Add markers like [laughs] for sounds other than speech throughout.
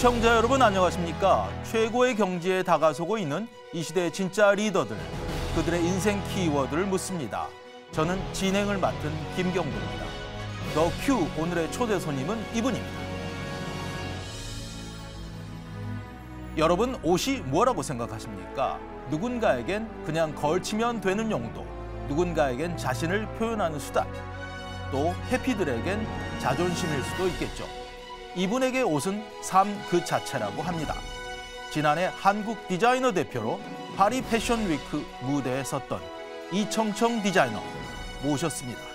시청자 여러분 안녕하십니까? 최고의 경지에 다가서고 있는 이 시대의 진짜 리더들, 그들의 인생 키워드를 묻습니다. 저는 진행을 맡은 김경도입니다. 더 큐 오늘의 초대 손님은 이분입니다. 여러분 옷이 뭐라고 생각하십니까? 누군가에겐 그냥 걸치면 되는 용도, 누군가에겐 자신을 표현하는 수단, 또 해피들에겐 자존심일 수도 있겠죠. 이분에게 옷은 삶 그 자체라고 합니다. 지난해 한국 디자이너 대표로 파리 패션 위크 무대에 섰던 이청청 디자이너 모셨습니다.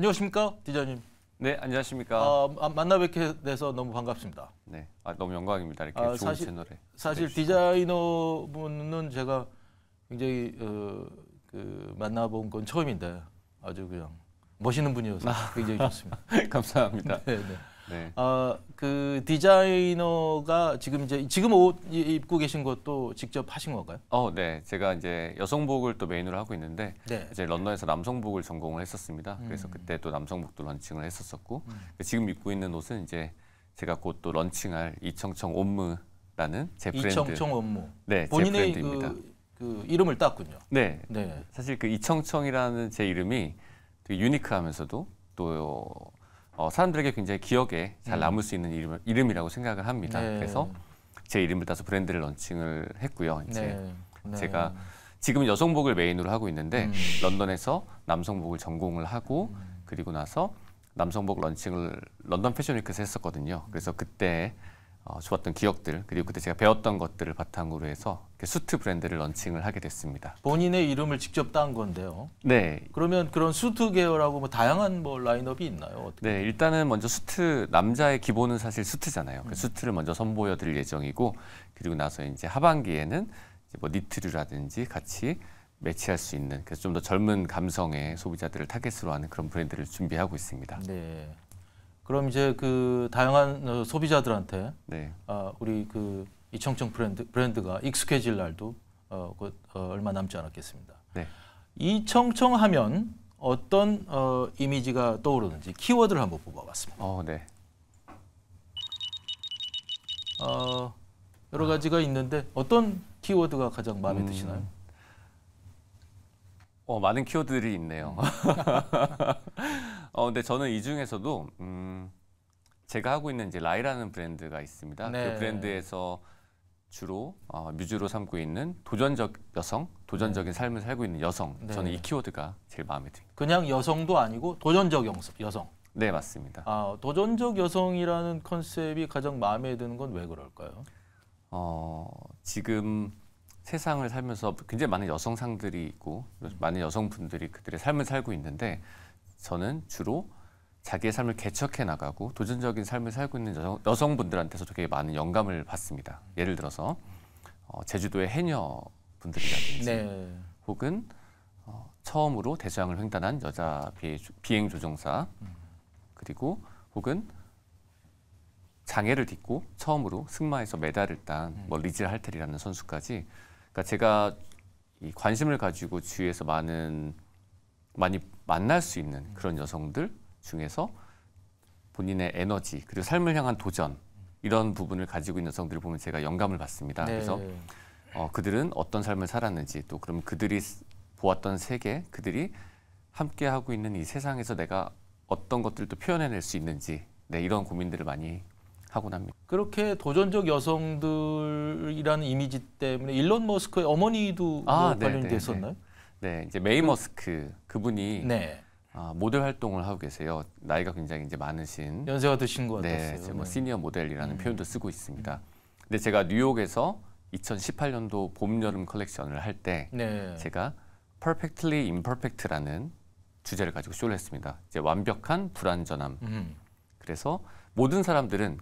안녕하십니까 디자님. 네 안녕하십니까. 아, 만나 뵙게 돼서 너무 반갑습니다. 네 아, 너무 영광입니다 이렇게 아, 좋은 사실, 채널에. 사실 디자이너 분은 제가 굉장히 어, 그 만나본 건 처음인데 아주 그냥 멋있는 분이어서 아. 굉장히 좋습니다. [laughs] 감사합니다. 네, 네. 네. 어, 그 디자이너가 지금 이제 지금 옷 입고 계신 것도 직접 하신 건가요? 어, 네. 제가 이제 여성복을 또 메인으로 하고 있는데 네. 이제 런던에서 남성복을 전공을 했었습니다. 음. 그래서 그때 또 남성복도 런칭을 했었었고 음. 지금 입고 있는 옷은 이제 제가 곧 또 런칭할 이청청 옴무라는 제 브랜드. 이청청 옴무. 네, 본인의 제 브랜드입니다. 그, 그 이름을 땄군요. 네. 네. 사실 그 이청청이라는 제 이름이 되게 유니크하면서도 또 어, 사람들에게 굉장히 기억에 잘 음. 남을 수 있는 이름, 이름이라고 생각을 합니다. 네. 그래서 제 이름을 따서 브랜드를 런칭을 했고요. 이제 네. 네. 제가 지금 여성복을 메인으로 하고 있는데 음. 런던에서 남성복을 전공을 하고 음. 그리고 나서 남성복 런칭을 런던 패션위크에서 했었거든요. 그래서 그때 어, 좋았던 기억들 그리고 그때 제가 배웠던 것들을 바탕으로 해서 그 수트 브랜드를 런칭을 하게 됐습니다. 본인의 이름을 직접 딴 건데요. 네. 그러면 그런 수트 계열하고 뭐 다양한 뭐 라인업이 있나요? 어떻게? 네, 일단은 먼저 수트 남자의 기본은 사실 수트잖아요. 그 음. 수트를 먼저 선보여드릴 예정이고 그리고 나서 이제 하반기에는 이제 뭐 니트류라든지 같이 매치할 수 있는 그래서 좀 더 젊은 감성의 소비자들을 타겟으로 하는 그런 브랜드를 준비하고 있습니다. 네. 그럼 이제 그 다양한 어, 소비자들한테 네. 아, 우리 그이 청청 브랜드, 브랜드가 익숙해질 날도 어, 곧 어, 얼마 남지 않았겠습니다. 네. 이 청청하면 어떤 어, 이미지가 떠오르는지 키워드를 한번 뽑아봤습니다. 어, 네. 어, 여러 가지가 있는데 어떤 키워드가 가장 마음에 음... 드시나요? 어, 많은 키워드들이 있네요. [laughs] 어, 근데 저는 이 중에서도 음, 제가 하고 있는 이제 라이라는 브랜드가 있습니다. 그 네. 그 브랜드에서 주로 어, 뮤즈로 삼고 있는 도전적 여성, 도전적인 네. 삶을 살고 있는 여성. 네. 저는 이 키워드가 제일 마음에 듭니다. 그냥 여성도 아니고 도전적 여성. 네, 맞습니다. 아, 도전적 여성이라는 컨셉이 가장 마음에 드는 건 왜 그럴까요? 어, 지금 세상을 살면서 굉장히 많은 여성상들이 있고 음. 많은 여성분들이 그들의 삶을 살고 있는데 저는 주로 자기의 삶을 개척해 나가고 도전적인 삶을 살고 있는 여성, 여성분들한테서 되게 많은 영감을 받습니다. 예를 들어서 어, 제주도의 해녀분들이라든지 네. 혹은 어, 처음으로 대서양을 횡단한 여자 비, 행 조종사 그리고 혹은 장애를 딛고 처음으로 승마에서 메달을 딴뭐 음. 리즈 할텔이라는 선수까지 그러니까 제가 이 관심을 가지고 주위에서 많은 많이 만날 수 있는 그런 여성들 중에서 본인의 에너지 그리고 삶을 향한 도전 이런 부분을 가지고 있는 여성들을 보면 제가 영감을 받습니다. 네. 그래서 어, 그들은 어떤 삶을 살았는지 또 그럼 그들이 보았던 세계 그들이 함께 하고 있는 이 세상에서 내가 어떤 것들도 표현해낼 수 있는지 네, 이런 고민들을 많이 하곤 합니다. 그렇게 도전적 여성들이라는 이미지 때문에 일론 머스크의 어머니도 아, 뭐 네, 관련이 네, 네, 됐었나요? 네, 이제 메이 머스크 그분이 네. 아, 모델 활동을 하고 계세요. 나이가 굉장히 이제 많으신 연세가 드신 것 네, 같았어요. 뭐 네, 뭐 시니어 모델이라는 음. 표현도 쓰고 있습니다. 음. 근데 제가 뉴욕에서 2018년도 봄 여름 컬렉션을 할때 네. 제가 Perfectly Imperfect라는 주제를 가지고 쇼를 했습니다. 이제 완벽한 불완전함. 음. 그래서 모든 사람들은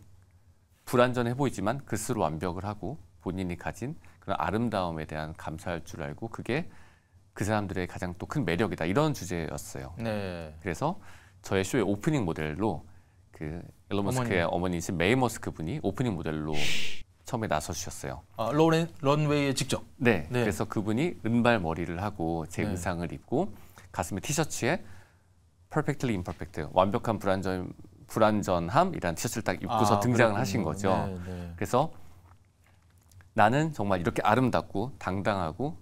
불완전해 보이지만 그 스스로 완벽을 하고 본인이 가진 그런 아름다움에 대한 감사할 줄 알고 그게 그 사람들의 가장 또 큰 매력이다 이런 주제였어요. 네. 그래서 저의 쇼의 오프닝 모델로 그 일론 머스크의 어머니이신 메이 머스크 분이 오프닝 모델로 처음에 나서 주셨어요. 아, 런 런웨이에 직접. 네, 네, 그래서 그분이 은발 머리를 하고 제 네. 의상을 입고 가슴에 티셔츠에 perfectly imperfect 완벽한 불완전 불완전함이란 티셔츠를 딱 입고서 아, 등장을 그렇군요. 하신 거죠. 네, 네. 그래서 나는 정말 이렇게 아름답고 당당하고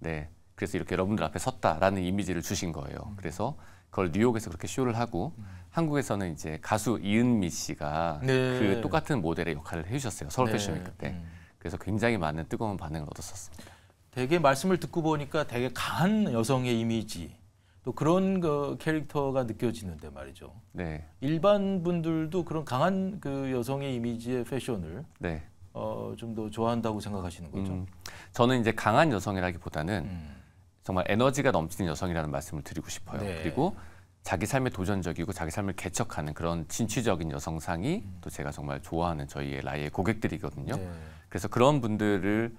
네 그래서 이렇게 여러분들 앞에 섰다라는 이미지를 주신 거예요. 음. 그래서 그걸 뉴욕에서 그렇게 쇼를 하고 음. 한국에서는 이제 가수 이은미 씨가 네. 그 똑같은 모델의 역할을 해주셨어요. 서울 네. 패션위크 때. 음. 그래서 굉장히 많은 뜨거운 반응을 얻었었습니다. 되게 말씀을 듣고 보니까 되게 강한 여성의 이미지 또 그런 그 캐릭터가 느껴지는데 말이죠. 네. 일반 분들도 그런 강한 그 여성의 이미지의 패션을 네. 어, 좀더 좋아한다고 생각하시는 거죠? 음, 저는 이제 강한 여성이라기보다는 음. 정말 에너지가 넘치는 여성이라는 말씀을 드리고 싶어요. 네. 그리고 자기 삶에 도전적이고 자기 삶을 개척하는 그런 진취적인 여성상이 음. 또 제가 정말 좋아하는 저희의 라이의 고객들이거든요. 네. 그래서 그런 분들을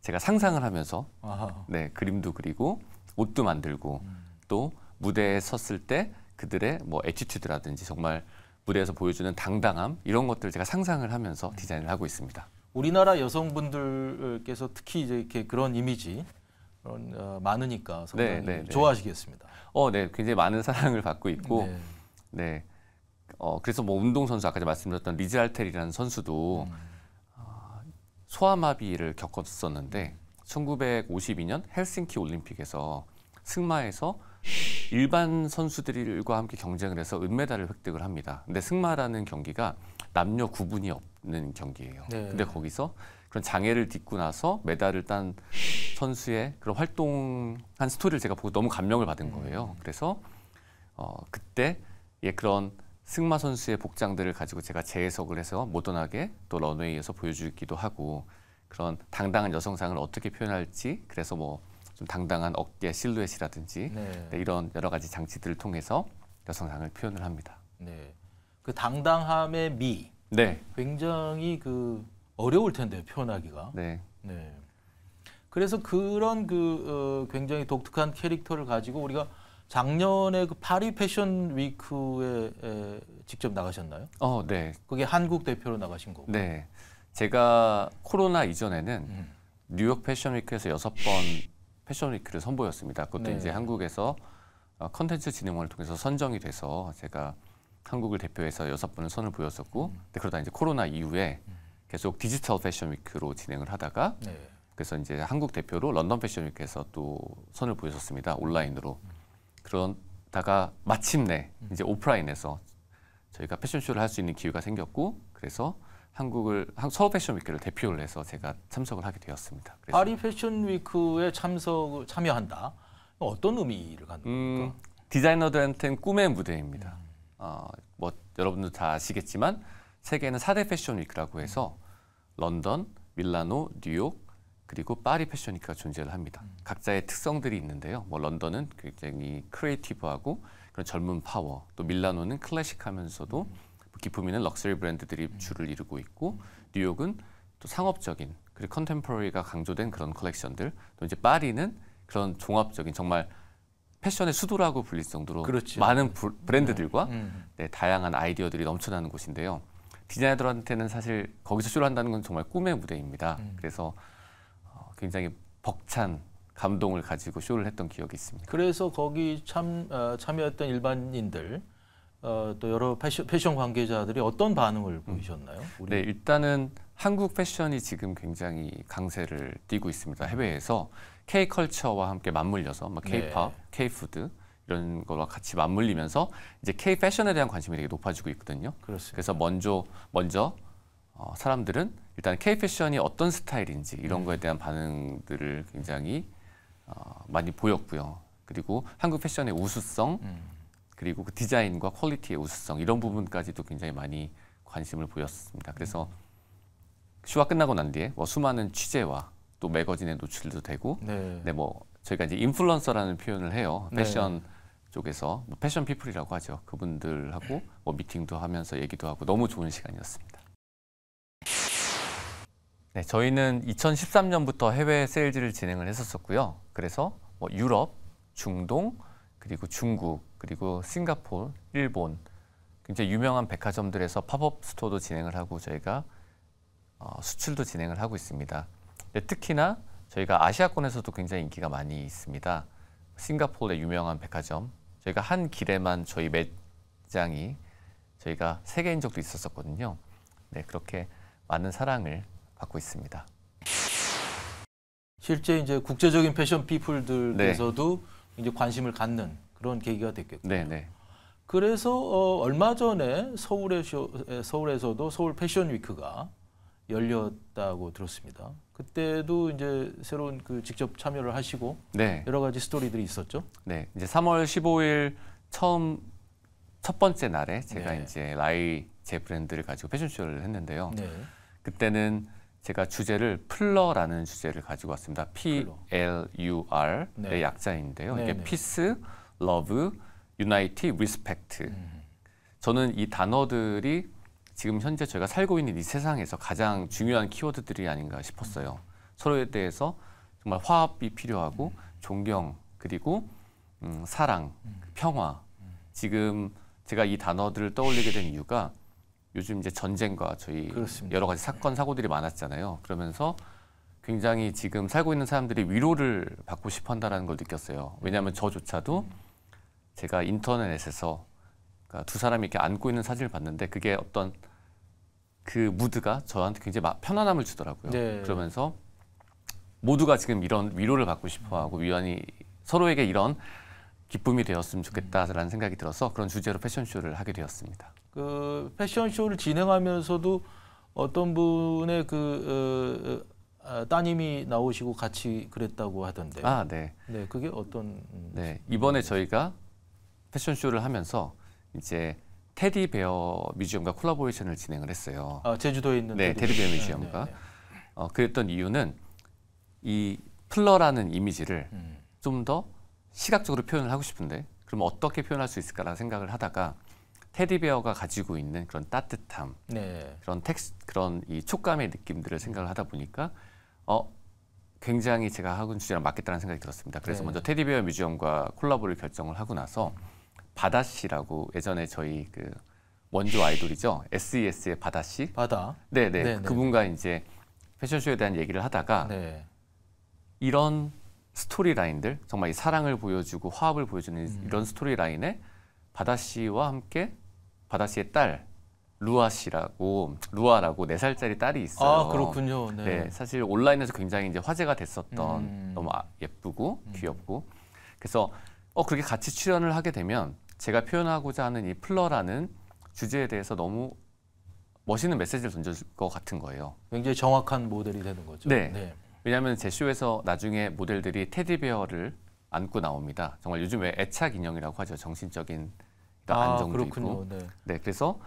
제가 상상을 하면서 아하. 네 그림도 그리고 옷도 만들고 음. 또 무대에 섰을 때 그들의 뭐 애티튜드라든지 정말 무대에서 보여주는 당당함 이런 것들을 제가 상상을 하면서 음. 디자인을 하고 있습니다. 우리나라 여성분들께서 특히 이제 이렇게 그런 이미지 어, 많으니까 네, 상당히 네, 네, 좋아하시겠습니다. 어, 네, 굉장히 많은 사랑을 받고 있고, 네, 네. 어, 그래서 뭐 운동 선수 아까 말씀드렸던 리즈알텔이라는 선수도 음. 어, 소아마비를 겪었었는데 1952년 헬싱키 올림픽에서 승마에서 일반 선수들과 함께 경쟁을 해서 은메달을 획득을 합니다. 근데 승마라는 경기가 남녀 구분이 없는 경기예요. 네. 근데 거기서 그런 장애를 딛고 나서 메달을 딴 선수의 그런 활동한 스토리를 제가 보고 너무 감명을 받은 음. 거예요. 그래서 어, 그때 예 그런 승마 선수의 복장들을 가지고 제가 재해석을 해서 모던하게 또 런웨이에서 보여주기도 하고 그런 당당한 여성상을 어떻게 표현할지 그래서 뭐 좀 당당한 어깨 실루엣이라든지 네. 네, 이런 여러 가지 장치들을 통해서 여성상을 표현을 합니다. 네, 그 당당함의 미. 네. 굉장히 그 어려울 텐데요, 표현하기가. 네. 네. 그래서 그런 그 어, 굉장히 독특한 캐릭터를 가지고 우리가 작년에 그 파리 패션 위크에 에, 직접 나가셨나요? 어, 네. 그게 한국 대표로 나가신 거고. 네. 제가 코로나 이전에는 음. 뉴욕 패션 위크에서 여섯 번 패션 위크를 선보였습니다. 그것도 네. 이제 한국에서 어, 컨텐츠 진흥원을 통해서 선정이 돼서 제가 한국을 대표해서 여섯 번을 선을 보였었고, 음. 그러다 이제 코로나 이후에 음. 계속 디지털 패션 위크로 진행을 하다가 네. 그래서 이제 한국 대표로 런던 패션 위크에서 또 선을 보여줬습니다 온라인으로 음. 그러다가 마침내 음. 이제 오프라인에서 저희가 패션쇼를 할 수 있는 기회가 생겼고 그래서 한국을 서울 패션 위크를 대표를 해서 제가 참석을 하게 되었습니다. 파리 패션 위크에 참석 참여한다. 어떤 의미를 갖는 음, 겁니까? 디자이너들한테는 꿈의 무대입니다. 음. 어, 뭐 여러분도 다 아시겠지만 세계는 사대 패션 위크라고 해서 런던, 밀라노, 뉴욕, 그리고 파리 패션위크가 존재를 합니다. 음. 각자의 특성들이 있는데요. 뭐 런던은 굉장히 크리에이티브하고 그런 젊은 파워, 또 밀라노는 클래식하면서도 음. 기품있는 럭셔리 브랜드들이 음. 주를 이루고 있고 뉴욕은 또 상업적인 그리고 컨템포러리가 강조된 그런 컬렉션들 또 이제 파리는 그런 종합적인 정말 패션의 수도라고 불릴 정도로 그렇죠. 많은 브랜드들과 음. 네, 다양한 아이디어들이 넘쳐나는 곳인데요. 디자이너들한테는 사실 거기서 쇼를 한다는 건 정말 꿈의 무대입니다. 음. 그래서 어, 굉장히 벅찬 감동을 가지고 쇼를 했던 기억이 있습니다. 그래서 거기 참 어, 참여했던 일반인들 어, 또 여러 패션, 패션, 관계자들이 어떤 반응을 음. 보이셨나요? 음. 네, 일단은 한국 패션이 지금 굉장히 강세를 띠고 있습니다. 해외에서 K 컬처와 함께 맞물려서 막 K 팝, 네. K 푸드 이런 거와 같이 맞물리면서 이제 K 패션에 대한 관심이 되게 높아지고 있거든요. 그렇습니다. 그래서 먼저 먼저 어, 사람들은 일단 K 패션이 어떤 스타일인지 이런 네. 거에 대한 반응들을 굉장히 어, 많이 보였고요. 그리고 한국 패션의 우수성 음. 그리고 그 디자인과 퀄리티의 우수성 이런 부분까지도 굉장히 많이 관심을 보였습니다. 그래서 쇼가 끝나고 난 뒤에 뭐 수많은 취재와 또 매거진에 노출도 되고, 네. 네, 뭐 저희가 이제 인플루언서라는 표현을 해요. 네. 패션 네. 쪽에서 뭐 패션 피플이라고 하죠. 그분들하고 뭐 미팅도 하면서 얘기도 하고 너무 좋은 시간이었습니다. 네, 저희는 2013년부터 해외 세일즈를 진행을 했었었고요. 그래서 뭐 유럽, 중동, 그리고 중국, 그리고 싱가폴 일본 굉장히 유명한 백화점들에서 팝업 스토어도 진행을 하고 저희가 어, 수출도 진행을 하고 있습니다. 네, 특히나 저희가 아시아권에서도 굉장히 인기가 많이 있습니다. 싱가포르의 유명한 백화점 저희가 한 길에만 저희 매장이 저희가 세 개인 적도 있었었거든요. 네, 그렇게 많은 사랑을 받고 있습니다. 실제 이제 국제적인 패션 피플들에서도 네. 이제 관심을 갖는 그런 계기가 됐겠군요. 네, 네. 그래서 어, 얼마 전에 서울에, 서울에서도 서울 패션 위크가 열렸다고 들었습니다. 그때도 이제 새로운 그 직접 참여를 하시고 네. 여러 가지 스토리들이 있었죠. 네, 이제 3월 15일 처음 첫 번째 날에 제가 네. 이제 라이 제 브랜드를 가지고 패션쇼를 했는데요. 네. 그때는 제가 주제를 플러라는 주제를 가지고 왔습니다. P L U R의 네. 약자인데요. 이게 피스, 러브, 유나이티, 리스펙트. 저는 이 단어들이 지금 현재 저희가 살고 있는 이 세상에서 가장 중요한 키워드들이 아닌가 싶었어요. 서로에 대해서 정말 화합이 필요하고 존경 그리고 음, 사랑, 그 평화. 지금 제가 이 단어들을 떠올리게 된 이유가 요즘 이제 전쟁과 저희 그렇습니다. 여러 가지 사건 사고들이 많았잖아요. 그러면서 굉장히 지금 살고 있는 사람들이 위로를 받고 싶어 한다라는 걸 느꼈어요. 왜냐하면 저조차도 제가 인터넷에서 그러니까 두 사람이 이렇게 안고 있는 사진을 봤는데 그게 어떤 그 무드가 저한테 굉장히 편안함을 주더라고요. 네. 그러면서 모두가 지금 이런 위로를 받고 싶어하고 위안이 서로에게 이런 기쁨이 되었으면 좋겠다라는 생각이 들어서 그런 주제로 패션쇼를 하게 되었습니다. 그 패션쇼를 진행하면서도 어떤 분의 그 어, 어 아, 따님이 나오시고 같이 그랬다고 하던데. 아, 네. 네, 그게 어떤? 네, 음, 이번에 저희가 패션쇼를 하면서 이제 테디베어 뮤지엄과 콜라보레이션을 진행을 했어요. 아, 제주도에 있는 네, 테디베어 뮤지엄과. 네, 네, 네. 어, 그랬던 이유는 이 플러라는 이미지를 음. 좀더 시각적으로 표현을 하고 싶은데 그럼 어떻게 표현할 수 있을까라는 생각을 하다가 테디베어가 가지고 있는 그런 따뜻함, 그런 텍 그런 이 촉감의 느낌들을 생각을 하다 보니까 어 굉장히 제가 하고 주제랑 맞겠다는 생각이 들었습니다. 그래서 먼저 테디베어 뮤지엄과 콜라보를 결정을 하고 나서 음. 바다 씨라고 예전에 저희 그 원조 아이돌이죠. SES의 바다 씨. 바다. 네네. 네네. 그분과 이제 패션쇼에 대한 얘기를 하다가 네. 이런 스토리 라인들 정말 이 사랑을 보여주고 화합을 보여주는 음. 이런 스토리 라인에 바다 씨와 함께 바다 씨의 딸 루아 씨라고 루아라고 네 살짜리 딸이 있어요. 아 그렇군요. 네. 네. 사실 온라인에서 굉장히 이제 화제가 됐었던 음. 너무 아, 예쁘고 음. 귀엽고 그래서 어 그렇게 같이 출연을 하게 되면 제가 표현하고자 하는 이 플러라는 주제에 대해서 너무 멋있는 메시지를 던져줄 것 같은 거예요. 굉장히 정확한 모델이 되는 거죠. 네. 네. 왜냐하면 제 쇼에서 나중에 모델들이 테디베어를 안고 나옵니다. 정말 요즘 왜 애착 인형이라고 하죠. 정신적인 그러니까 아, 안정도 그렇군요. 있고. 네. 네. 그래서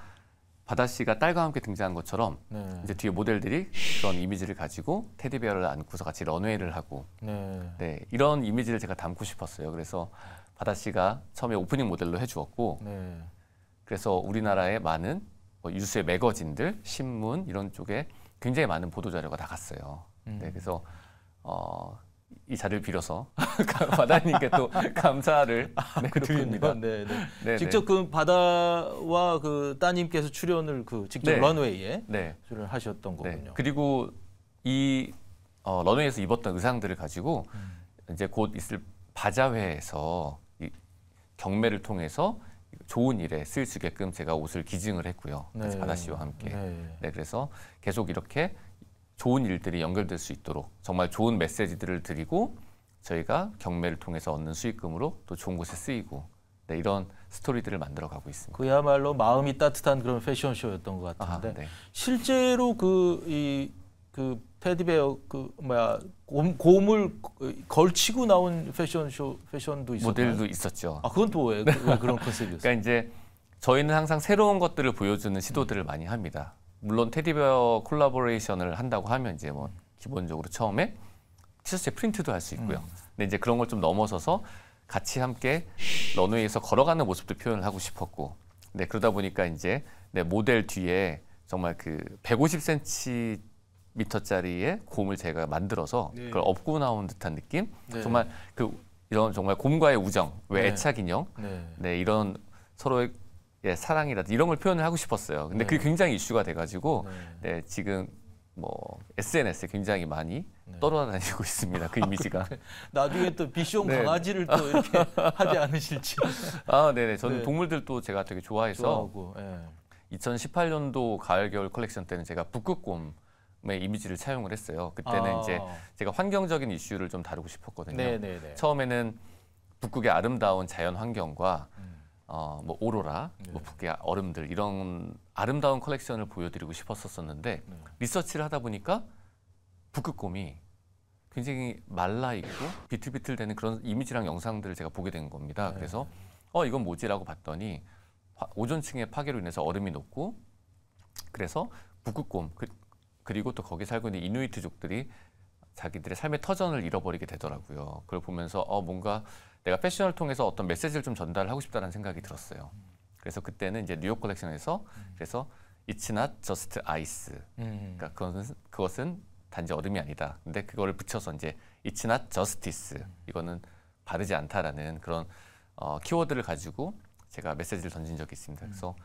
바다 씨가 딸과 함께 등장한 것처럼 네. 이제 뒤에 모델들이 그런 이미지를 가지고 테디베어를 안고서 같이 런웨이를 하고 네. 네 이런 이미지를 제가 담고 싶었어요. 그래서 하다 씨가 처음에 오프닝 모델로 해주었고 네. 그래서 우리나라의 많은 뭐 유수의 매거진들, 신문 이런 쪽에 굉장히 많은 보도 자료가 다 갔어요. 음. 네, 그래서 어, 이 자리를 빌어서 바다님께 [laughs] 또 [laughs] 감사를 아, 네, 드립니다. 네, 네. 직접 그 바다와 그 따님께서 출연을 그 직접 네. 런웨이에 네. 출연 을 하셨던 거군요. 그리고 이 어, 런웨이에서 입었던 의상들을 가지고 음. 이제 곧 있을 바자회에서 경매를 통해서 좋은 일에 쓰일 수 있게끔 제가 옷을 기증을 했고요. 네. 바다 씨와 함께. 네. 네, 그래서 계속 이렇게 좋은 일들이 연결될 수 있도록 정말 좋은 메시지들을 드리고 저희가 경매를 통해서 얻는 수익금으로 또 좋은 곳에 쓰이고 네, 이런 스토리들을 만들어 가고 있습니다. 그야말로 마음이 따뜻한 그런 패션쇼였던 것 같은데 아, 네. 실제로 그 이그 그, 그 테디베어 그 뭐야 곰, 을 걸치고 나온 패션쇼 패션도 있었 모델도 있었죠. 아 그건 또왜 그런 컨셉이었어요? 그러니까 이제 저희는 항상 새로운 것들을 보여주는 시도들을 많이 합니다. 물론 테디베어 콜라보레이션을 한다고 하면 이제 뭐 기본적으로 처음에 티셔츠 프린트도 할 수 있고요. 음. 근데 이제 그런 걸 좀 넘어서서 같이 함께 런웨이에서 걸어가는 모습도 표현을 하고 싶었고, 네 그러다 보니까 이제 네, 모델 뒤에 정말 그 150cm 미터짜리의 곰을 제가 만들어서 네. 그걸 업고 나온 듯한 느낌. 네. 정말 그 이런 정말 곰과의 우정, 왜 네. 애착 인형, 네. 네 이런 서로의 예, 사랑이라든지 이런 걸 표현을 하고 싶었어요. 근데 그게 네. 굉장히 이슈가 돼가지고 네, 지금 뭐 SNS에 굉장히 많이 네. 떠돌아다니고 [laughs] 있습니다. 그 아, 이미지가. 나중에 또 비숑 [laughs] 네. 강아지를 또 이렇게 [laughs] 하지 않으실지. 아, 네네. 저는 네. 동물들도 제가 되게 좋아해서 좋아하고, 네. 예. 2018년도 가을 겨울 컬렉션 때는 제가 북극곰 작품의 이미지를 차용을 했어요. 그때는 아. 이제 제가 환경적인 이슈를 좀 다루고 싶었거든요. 네네네. 네, 네. 처음에는 북극의 아름다운 자연 환경과 음. 어, 뭐 오로라, 뭐 네. 북극의 얼음들 이런 아름다운 컬렉션을 보여드리고 싶었었는데 네. 리서치를 하다 보니까 북극곰이 굉장히 말라 있고 비틀비틀되는 그런 이미지랑 영상들을 제가 보게 된 겁니다. 네. 그래서 어 이건 뭐지라고 봤더니 오존층의 파괴로 인해서 얼음이 녹고 그래서 북극곰 그 그리고 또 거기 살고 있는 이누이트족들이 자기들의 삶의 터전을 잃어버리게 되더라고요. 그걸 보면서 어 뭔가 내가 패션을 통해서 어떤 메시지를 좀 전달하고 싶다는 생각이 들었어요. 그래서 그때는 이제 뉴욕 컬렉션에서 그래서 It's not just ice. 음. 그러니까 그것은 그것은 단지 얼음이 아니다. 근데 그거를 붙여서 이제 It's not justice. 이거는 바르지 않다라는 그런 어, 키워드를 가지고 제가 메시지를 던진 적이 있습니다. 그래서 음.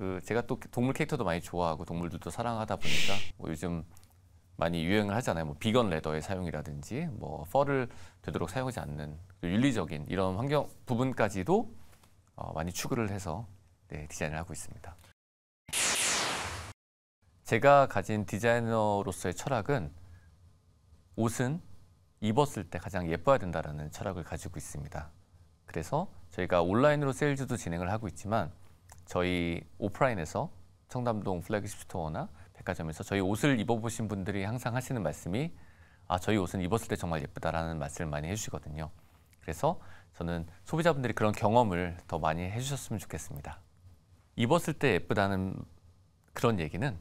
그 제가 또 동물 캐릭터도 많이 좋아하고 동물들도 사랑하다 보니까 뭐 요즘 많이 유행을 하잖아요. 뭐 비건 레더의 사용이라든지 뭐 펄을 되도록 사용하지 않는 그 윤리적인 이런 환경 부분까지도 어 많이 추구를 해서 네, 디자인을 하고 있습니다. 제가 가진 디자이너로서의 철학은 옷은 입었을 때 가장 예뻐야 된다라는 철학을 가지고 있습니다. 그래서 저희가 온라인으로 세일즈도 진행을 하고 있지만 저희 오프라인에서 청담동 플래그십 스토어나 백화점에서 저희 옷을 입어보신 분들이 항상 하시는 말씀이 아 저희 옷은 입었을 때 정말 예쁘다라는 말씀을 많이 해주시거든요. 그래서 저는 소비자분들이 그런 경험을 더 많이 해주셨으면 좋겠습니다. 입었을 때 예쁘다는 그런 얘기는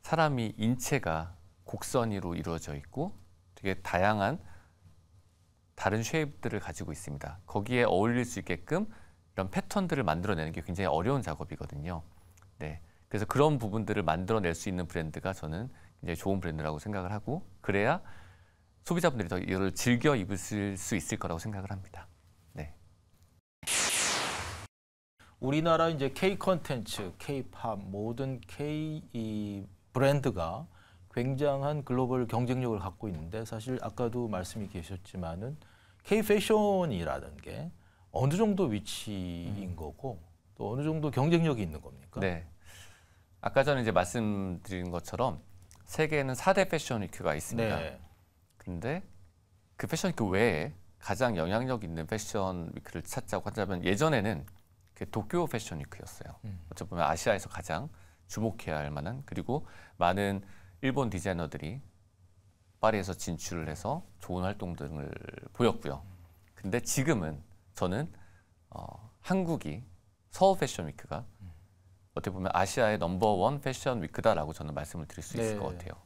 사람이 인체가 곡선이로 이루어져 있고 되게 다양한 다른 쉐입들을 가지고 있습니다. 거기에 어울릴 수 있게끔 이런 패턴들을 만들어내는 게 굉장히 어려운 작업이거든요. 네. 그래서 그런 부분들을 만들어낼 수 있는 브랜드가 저는 굉장히 좋은 브랜드라고 생각을 하고 그래야 소비자분들이 더 이걸 즐겨 입으실 수 있을 거라고 생각을 합니다. 네. 우리나라 이제 K 컨텐츠, K-팝 모든 K 이 브랜드가 굉장한 글로벌 경쟁력을 갖고 있는데 사실 아까도 말씀이 계셨지만은 K 패션이라는 게 어느 정도 위치인 음. 거고 또 어느 정도 경쟁력이 있는 겁니까? 네. 아까 전에 이제 말씀드린 것처럼 세계에는 4대 패션 위크가 있습니다. 네. 근데 그 패션 위크 외에 가장 영향력 있는 패션 위크를 찾자고 한다면 예전에는 그 도쿄 패션 위크였어요. 음. 어찌 보면 아시아에서 가장 주목해야 할 만한 그리고 많은 일본 디자이너들이 파리에서 진출을 해서 좋은 활동 등을 보였고요. 근데 지금은 저는 어, 한국이 서울 패션 위크가 어떻게 보면 아시아의 넘버원 패션 위크다라고 저는 말씀을 드릴 수 있을 것 네. 같아요.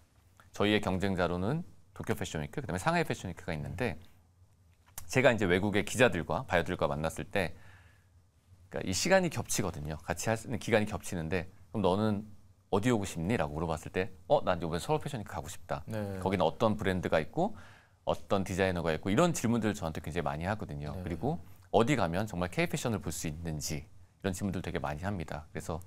저희의 경쟁자로는 도쿄 패션 위크, 그다음에 상하이 패션 위크가 있는데 제가 이제 외국의 기자들과 바이오들과 만났을 때 그러니까 이 시간이 겹치거든요. 같이 할 수 있는 기간이 겹치는데 그럼 너는 어디 오고 싶니? 라고 물어봤을 때 어? 난 이번에 서울 패션 위크 가고 싶다. 네. 거기는 어떤 브랜드가 있고 어떤 디자이너가 있고 이런 질문들을 저한테 굉장히 많이 하거든요. 네. 그리고 어디 가면 정말 K 패션을 볼 수 있는지 이런 질문들 되게 많이 합니다. 그래서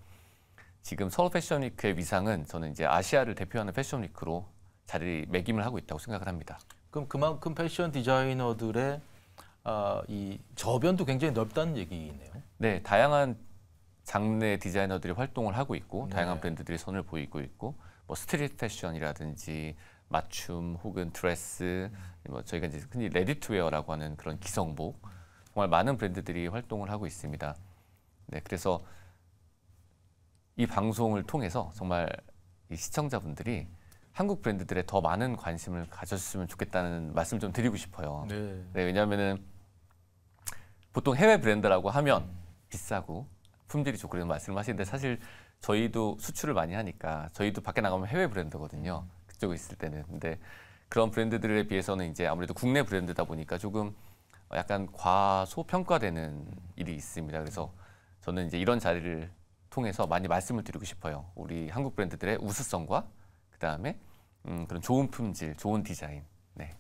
지금 서울 패션 위크의 위상은 저는 이제 아시아를 대표하는 패션 위크로 자리 매김을 하고 있다고 생각을 합니다. 그럼 그만큼 패션 디자이너들의 아, 이 저변도 굉장히 넓다는 얘기네요. 네, 다양한 장르의 디자이너들이 활동을 하고 있고 네. 다양한 브랜드들이 손을 보이고 있고 뭐 스트릿 패션이라든지 맞춤 혹은 드레스 음. 뭐 저희가 이제 흔히 레디투웨어라고 하는 그런 기성복 정말 많은 브랜드들이 활동을 하고 있습니다. 네, 그래서 이 방송을 통해서 정말 시청자분들이 한국 브랜드들에 더 많은 관심을 가졌으면 좋겠다는 말씀 을좀 드리고 싶어요. 네. 네왜냐하면 보통 해외 브랜드라고 하면 비싸고 품질이 좋고 그런 말씀을 하시는데 사실 저희도 수출을 많이 하니까 저희도 밖에 나가면 해외 브랜드거든요. 그쪽에 있을 때는. 근데 그런 브랜드들에 비해서는 이제 아무래도 국내 브랜드다 보니까 조금 어, 약간 과소평가되는 일이 있습니다. 그래서 저는 이제 이런 자리를 통해서 많이 말씀을 드리고 싶어요. 우리 한국 브랜드들의 우수성과 그 다음에 음, 그런 좋은 품질, 좋은 디자인. 네.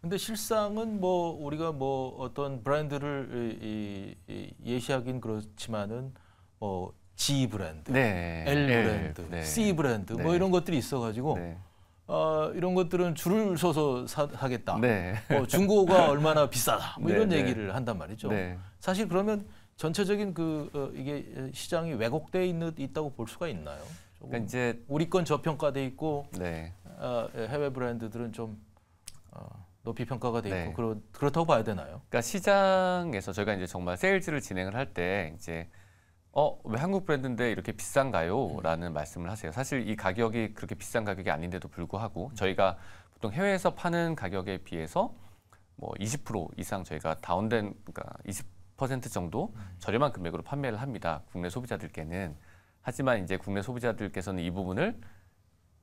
근데 실상은 뭐 우리가 뭐 어떤 브랜드를 이, 이, 이 예시하긴 그렇지만은 뭐 G 브랜드, 네. L 네. 브랜드, 네. C 브랜드 뭐 네. 뭐 이런 것들이 있어가지고. 네. 어, 이런 것들은 줄을 서서 사, 하겠다. 네. 어, 중고가 [laughs] 얼마나 비싸다. 뭐 네, 이런 네, 얘기를 한단 말이죠. 네. 사실 그러면 전체적인 그 어, 이게 시장이 왜곡돼 있는 있다고 볼 수가 있나요? 그러니까 이제 우리 건 저평가돼 있고 네. 어, 예, 해외 브랜드들은 좀 어, 높이 평가가 돼 있고 네. 그렇, 그렇다고 봐야 되나요? 그러니까 시장에서 저희가 이제 정말 세일즈를 진행을 할 때 이제 어, 왜 한국 브랜드인데 이렇게 비싼가요? 라는 말씀을 하세요. 사실 이 가격이 그렇게 비싼 가격이 아닌데도 불구하고 음. 저희가 보통 해외에서 파는 가격에 비해서 뭐 20% 이상 저희가 다운된 그러니까 20% 정도 음. 저렴한 금액으로 판매를 합니다. 국내 소비자들께는 하지만 이제 국내 소비자들께서는 이 부분을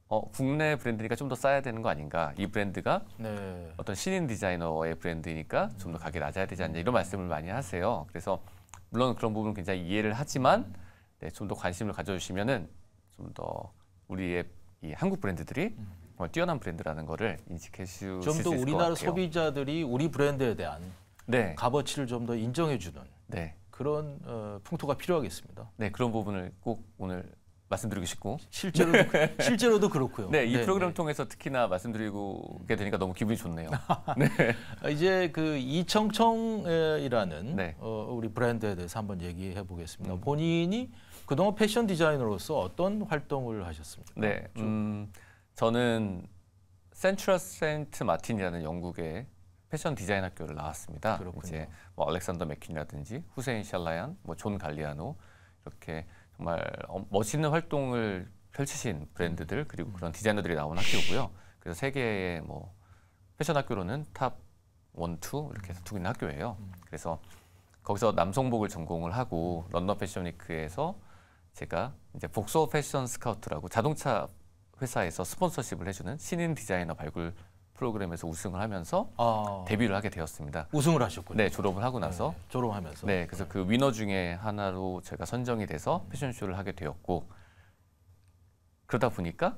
어, 국내 브랜드니까 좀 더 싸야 되는 거 아닌가? 이 브랜드가 네. 어떤 신인 디자이너의 브랜드니까 좀 더 가격이 낮아야 되지 않냐 이런 말씀을 많이 하세요. 그래서 물론 그런 부분 은 굉장히 이해를 하지만 네, 좀 더 관심을 가져주시면은 좀 더 우리의 이 한국 브랜드들이 정말 뛰어난 브랜드라는 거를 인식해 주실 수 있을 것 같아요. 좀더 우리나라 소비자들이 우리 브랜드에 대한 네. 값어치를 좀 더 인정해 주는 네. 그런 어, 풍토가 필요하겠습니다. 네, 그런 부분을 꼭 오늘 말씀드리고 싶고 실제로 [laughs] 네. 실제로도 그렇고요. 네, 이네 프로그램 네. 통해서 특히나 말씀드리게 되니까 너무 기분이 좋네요. [laughs] 네. 아, 이제 그 이청청이라는 네. 어, 우리 브랜드에 대해서 한번 얘기해 보겠습니다. 음. 본인이 그동안 패션 디자이너로서 어떤 활동을 하셨습니까? 네, 음, 저는 센트럴 센트 마틴이라는 영국의 패션 디자인 학교를 나왔습니다. 그렇군요. 이제 뭐 알렉산더 맥퀸이라든지 후세인 샬라얀, 뭐존 갈리아노 이렇게 정말 멋있는 활동을 펼치신 브랜드들 그리고 그런 음. 디자이너들이 나온 학교고요. 그래서 세계의 뭐 패션 학교로는 탑 원, 투 이렇게 해서 두개 있는 학교예요. 음. 그래서 거기서 남성복을 전공을 하고 음. 런던 패션 위크에서 제가 이제 복소 패션 스카우트라고 자동차 회사에서 스폰서십을 해주는 신인 디자이너 발굴 프로그램에서 우승을 하면서 아. 데뷔를 하게 되었습니다. 우승을 하셨군요. 네, 졸업을 하고 나서 네, 네, 졸업하면서. 네, 그래서 그 위너 중에 하나로 제가 선정이 돼서 패션쇼를 하게 되었고 그러다 보니까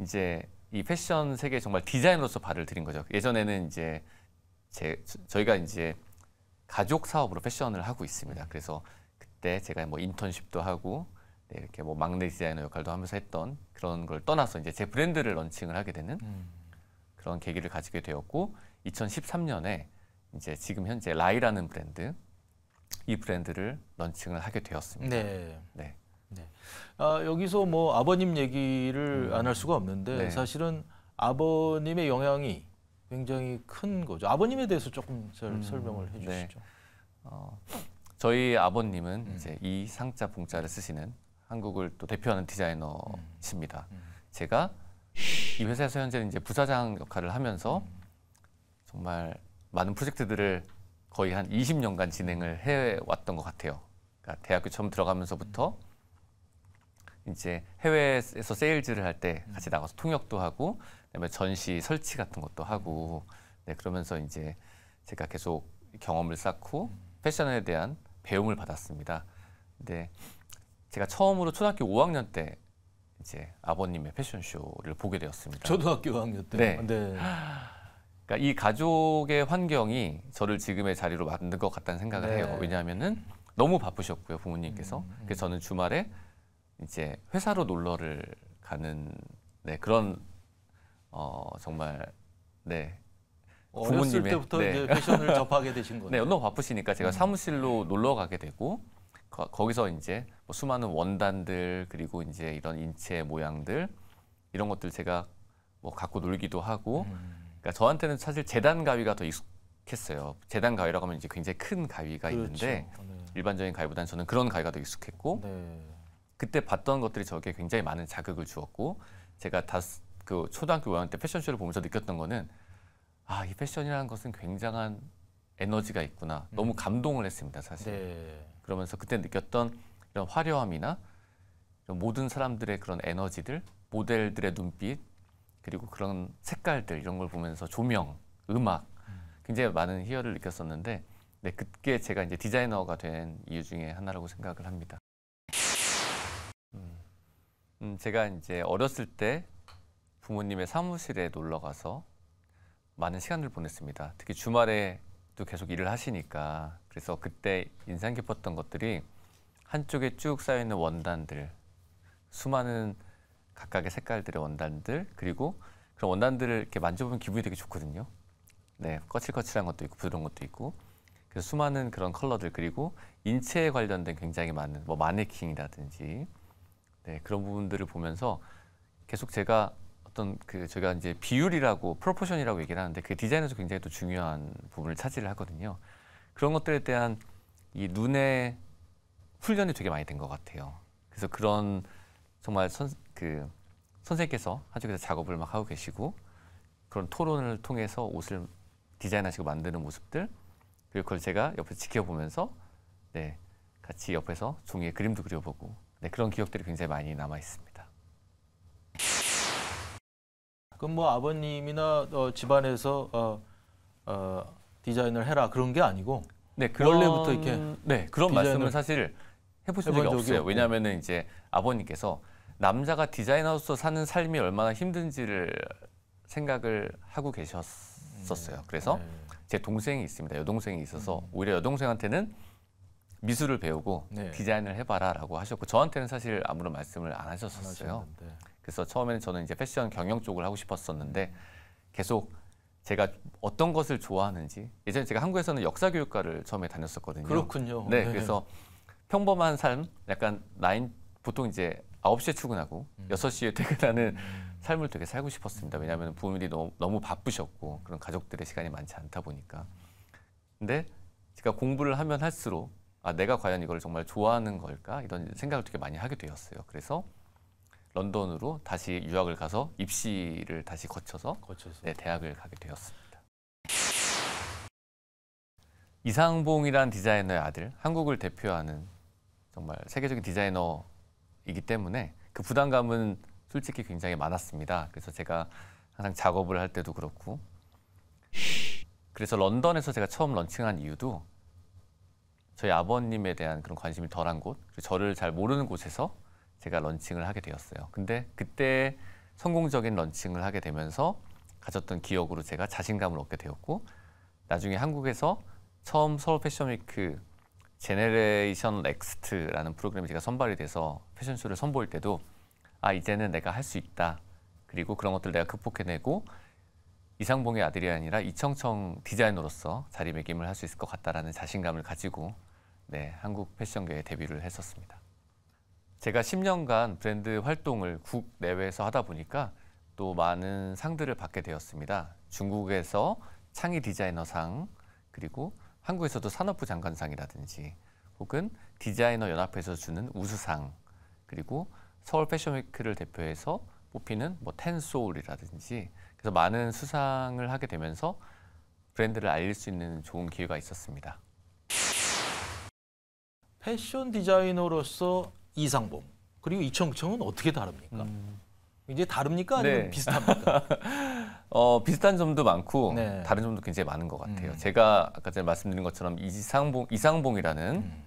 이제 이 패션 세계 정말 디자인으로서 발을 들인 거죠. 예전에는 이제 제, 저희가 이제 가족 사업으로 패션을 하고 있습니다. 네. 그래서 그때 제가 뭐 인턴십도 하고 네, 이렇게 뭐 막내 디자이너 역할도 하면서 했던 그런 걸 떠나서 이제 제 브랜드를 런칭을 하게 되는 음. 그런 계기를 가지게 되었고 2013년에 이제 지금 현재 라이라는 브랜드 이 브랜드를 런칭을 하게 되었습니다. 네. 네. 네. 아, 여기서 뭐 아버님 얘기를 음. 안할 수가 없는데 네. 사실은 아버님의 영향이 굉장히 큰 거죠. 아버님에 대해서 조금 음. 설명을 네. 해주시죠. 네. 어, 저희 아버님은 음. 이제 이 상자 봉자를 쓰시는 한국을 또 대표하는 디자이너십니다. 음. 제가 이 회사에서 현재는 이제 부사장 역할을 하면서 정말 많은 프로젝트들을 거의 한 20년간 진행을 해왔던 것 같아요. 그러니까 대학교 처음 들어가면서부터 이제 해외에서 세일즈를 할 때 같이 나가서 통역도 하고 그다음에 전시 설치 같은 것도 하고 네, 그러면서 이제 제가 계속 경험을 쌓고 패션에 대한 배움을 받았습니다. 근데 제가 처음으로 초등학교 5학년 때 이제 아버님의 패션쇼를 보게 되었습니다. 초등학교 학년 때. 네. 네. 그러니까 이 가족의 환경이 저를 지금의 자리로 만든 것 같다는 생각을 네. 해요. 왜냐하면은 너무 바쁘셨고요 부모님께서. 음, 음. 그래서 저는 주말에 이제 회사로 놀러를 가는 네 그런 어 정말 네부모님 어, 때부터 네. 이제 패션을 접하게 되신 거예요. [laughs] 네, 너무 바쁘시니까 제가 음. 사무실로 놀러 가게 되고 거, 기서 이제 뭐 수많은 원단들 그리고 이제 이런 인체 모양들 이런 것들 제가 뭐 갖고 놀기도 하고 음. 그러니까 저한테는 사실 재단 가위가 더 익숙했어요. 재단 가위라고 하면 이제 굉장히 큰 가위가 그렇죠. 있는데 네. 일반적인 가위보다는 저는 그런 가위가 더 익숙했고 네. 그때 봤던 것들이 저에게 굉장히 많은 자극을 주었고 제가 다스, 그 초등학교 5학년 때 패션쇼를 보면서 느꼈던 거는 아 이 패션이라는 것은 굉장한 에너지가 있구나. 너무 음. 감동을 했습니다, 사실. 네. 그러면서 그때 느꼈던 이런 화려함이나 이런 모든 사람들의 그런 에너지들, 모델들의 눈빛, 그리고 그런 색깔들 이런 걸 보면서 조명, 음악 굉장히 많은 희열을 느꼈었는데 네, 그게 제가 이제 디자이너가 된 이유 중에 하나라고 생각을 합니다. 음, 음 제가 이제 어렸을 때 부모님의 사무실에 놀러 가서 많은 시간을 보냈습니다. 특히 주말에 또 계속 일을 하시니까 그래서 그때 인상 깊었던 것들이 한쪽에 쭉 쌓여 있는 원단들 수많은 각각의 색깔들의 원단들 그리고 그런 원단들을 이렇게 만져보면 기분이 되게 좋거든요. 네, 거칠거칠한 것도 있고 부드러운 것도 있고 그래서 수많은 그런 컬러들 그리고 인체에 관련된 굉장히 많은 뭐 마네킹이라든지 네, 그런 부분들을 보면서 계속 제가 어떤 그 제가 이제 비율이라고 프로포션이라고 얘기를 하는데 그 디자인에서 굉장히 또 중요한 부분을 차지를 하거든요. 그런 것들에 대한 이 눈의 훈련이 되게 많이 된 것 같아요. 그래서 그런 정말 선, 그 선생님께서 한쪽에서 작업을 막 하고 계시고 그런 토론을 통해서 옷을 디자인하시고 만드는 모습들 그리고 그걸 제가 옆에서 지켜보면서 네 같이 옆에서 종이에 그림도 그려보고 네 그런 기억들이 굉장히 많이 남아 있습니다. 그럼 뭐 아버님이나 어, 집안에서 어, 어, 디자인을 해라 그런 게 아니고 네, 그런, 원래부터 이렇게 네 그런 말씀을 사실 해보신 적이 없어요. 없고. 왜냐하면은 이제 아버님께서 남자가 디자이너로서 사는 삶이 얼마나 힘든지를 생각을 하고 계셨었어요. 음. 그래서 네. 제 동생이 있습니다. 여동생이 있어서 음. 오히려 여동생한테는 미술을 배우고 네. 디자인을 해봐라라고 하셨고 저한테는 사실 아무런 말씀을 안 하셨었어요. 안 그래서 처음에는 저는 이제 패션 경영 쪽을 하고 싶었었는데 계속 제가 어떤 것을 좋아하는지 예전에 제가 한국에서는 역사교육과를 처음에 다녔었거든요. 그렇군요. 네, 네. 그래서 평범한 삶, 약간 나인 보통 이제 아홉 시에 출근하고 음. 여섯 시에 퇴근하는 음. 삶을 되게 살고 싶었습니다. 왜냐하면 부모님이 너무, 너무 바쁘셨고 그런 가족들의 시간이 많지 않다 보니까. 근데 제가 공부를 하면 할수록 아 내가 과연 이걸 정말 좋아하는 걸까 이런 생각을 되게 많이 하게 되었어요. 그래서 런던으로 다시 유학을 가서 입시를 다시 거쳐서, 거쳐서. 네, 대학을 가게 되었습니다. 이상봉이란 디자이너의 아들, 한국을 대표하는 정말 세계적인 디자이너이기 때문에 그 부담감은 솔직히 굉장히 많았습니다. 그래서 제가 항상 작업을 할 때도 그렇고 그래서 런던에서 제가 처음 런칭한 이유도 저희 아버님에 대한 그런 관심이 덜한 곳, 저를 잘 모르는 곳에서 제가 런칭을 하게 되었어요. 근데 그때 성공적인 런칭을 하게 되면서 가졌던 기억으로 제가 자신감을 얻게 되었고 나중에 한국에서 처음 서울 패션 위크 제네레이션 넥스트라는 프로그램이 제가 선발이 돼서 패션쇼를 선보일 때도 아 이제는 내가 할 수 있다. 그리고 그런 것들 내가 극복해내고 이상봉의 아들이 아니라 이청청 디자이너로서 자리매김을 할 수 있을 것 같다라는 자신감을 가지고 네 한국 패션계에 데뷔를 했었습니다. 제가 10년간 브랜드 활동을 국내외에서 하다 보니까 또 많은 상들을 받게 되었습니다. 중국에서 창의 디자이너상 그리고 한국에서도 산업부 장관상이라든지 혹은 디자이너 연합회에서 주는 우수상 그리고 서울 패션위크를 대표해서 뽑히는 뭐 텐소울이라든지 그래서 많은 수상을 하게 되면서 브랜드를 알릴 수 있는 좋은 기회가 있었습니다. 패션 디자이너로서 이상범 그리고 이청청은 어떻게 다릅니까? 음. 이제 다릅니까 아니면 네. 비슷합니까? [laughs] 어, 비슷한 점도 많고 네. 다른 점도 굉장히 많은 것 같아요. 음. 제가 아까 전에 말씀드린 것처럼 이상봉 이상봉이라는 음.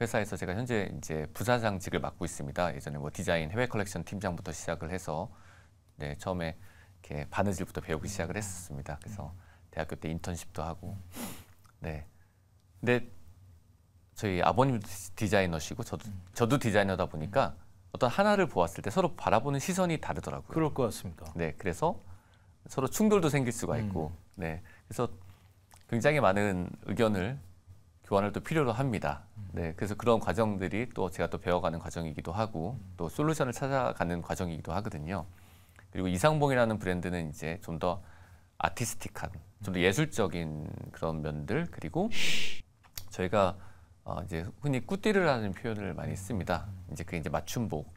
회사에서 제가 현재 이제 부사장직을 맡고 있습니다. 예전에 뭐 디자인 해외 컬렉션 팀장부터 시작을 해서 네, 처음에 이렇게 바느질부터 배우기 음. 시작을 했었습니다. 그래서 음. 대학교 때 인턴십도 하고 네. 근데 저희 아버님도 디자이너시고 저도 저도 디자이너다 보니까 어떤 하나를 보았을 때 서로 바라보는 시선이 다르더라고요. 그럴 것 같습니다. 네, 그래서 서로 충돌도 생길 수가 음. 있고, 음. 네, 그래서 굉장히 많은 의견을 교환을 또 필요로 합니다. 네, 그래서 그런 과정들이 또 제가 또 배워가는 과정이기도 하고 또 솔루션을 찾아가는 과정이기도 하거든요. 그리고 이상봉이라는 브랜드는 이제 좀 더 아티스틱한, 좀 더 예술적인 그런 면들 그리고 저희가 어, 이제 흔히 꾸띠르라는 표현을 많이 씁니다. 이제 그 이제 맞춤복,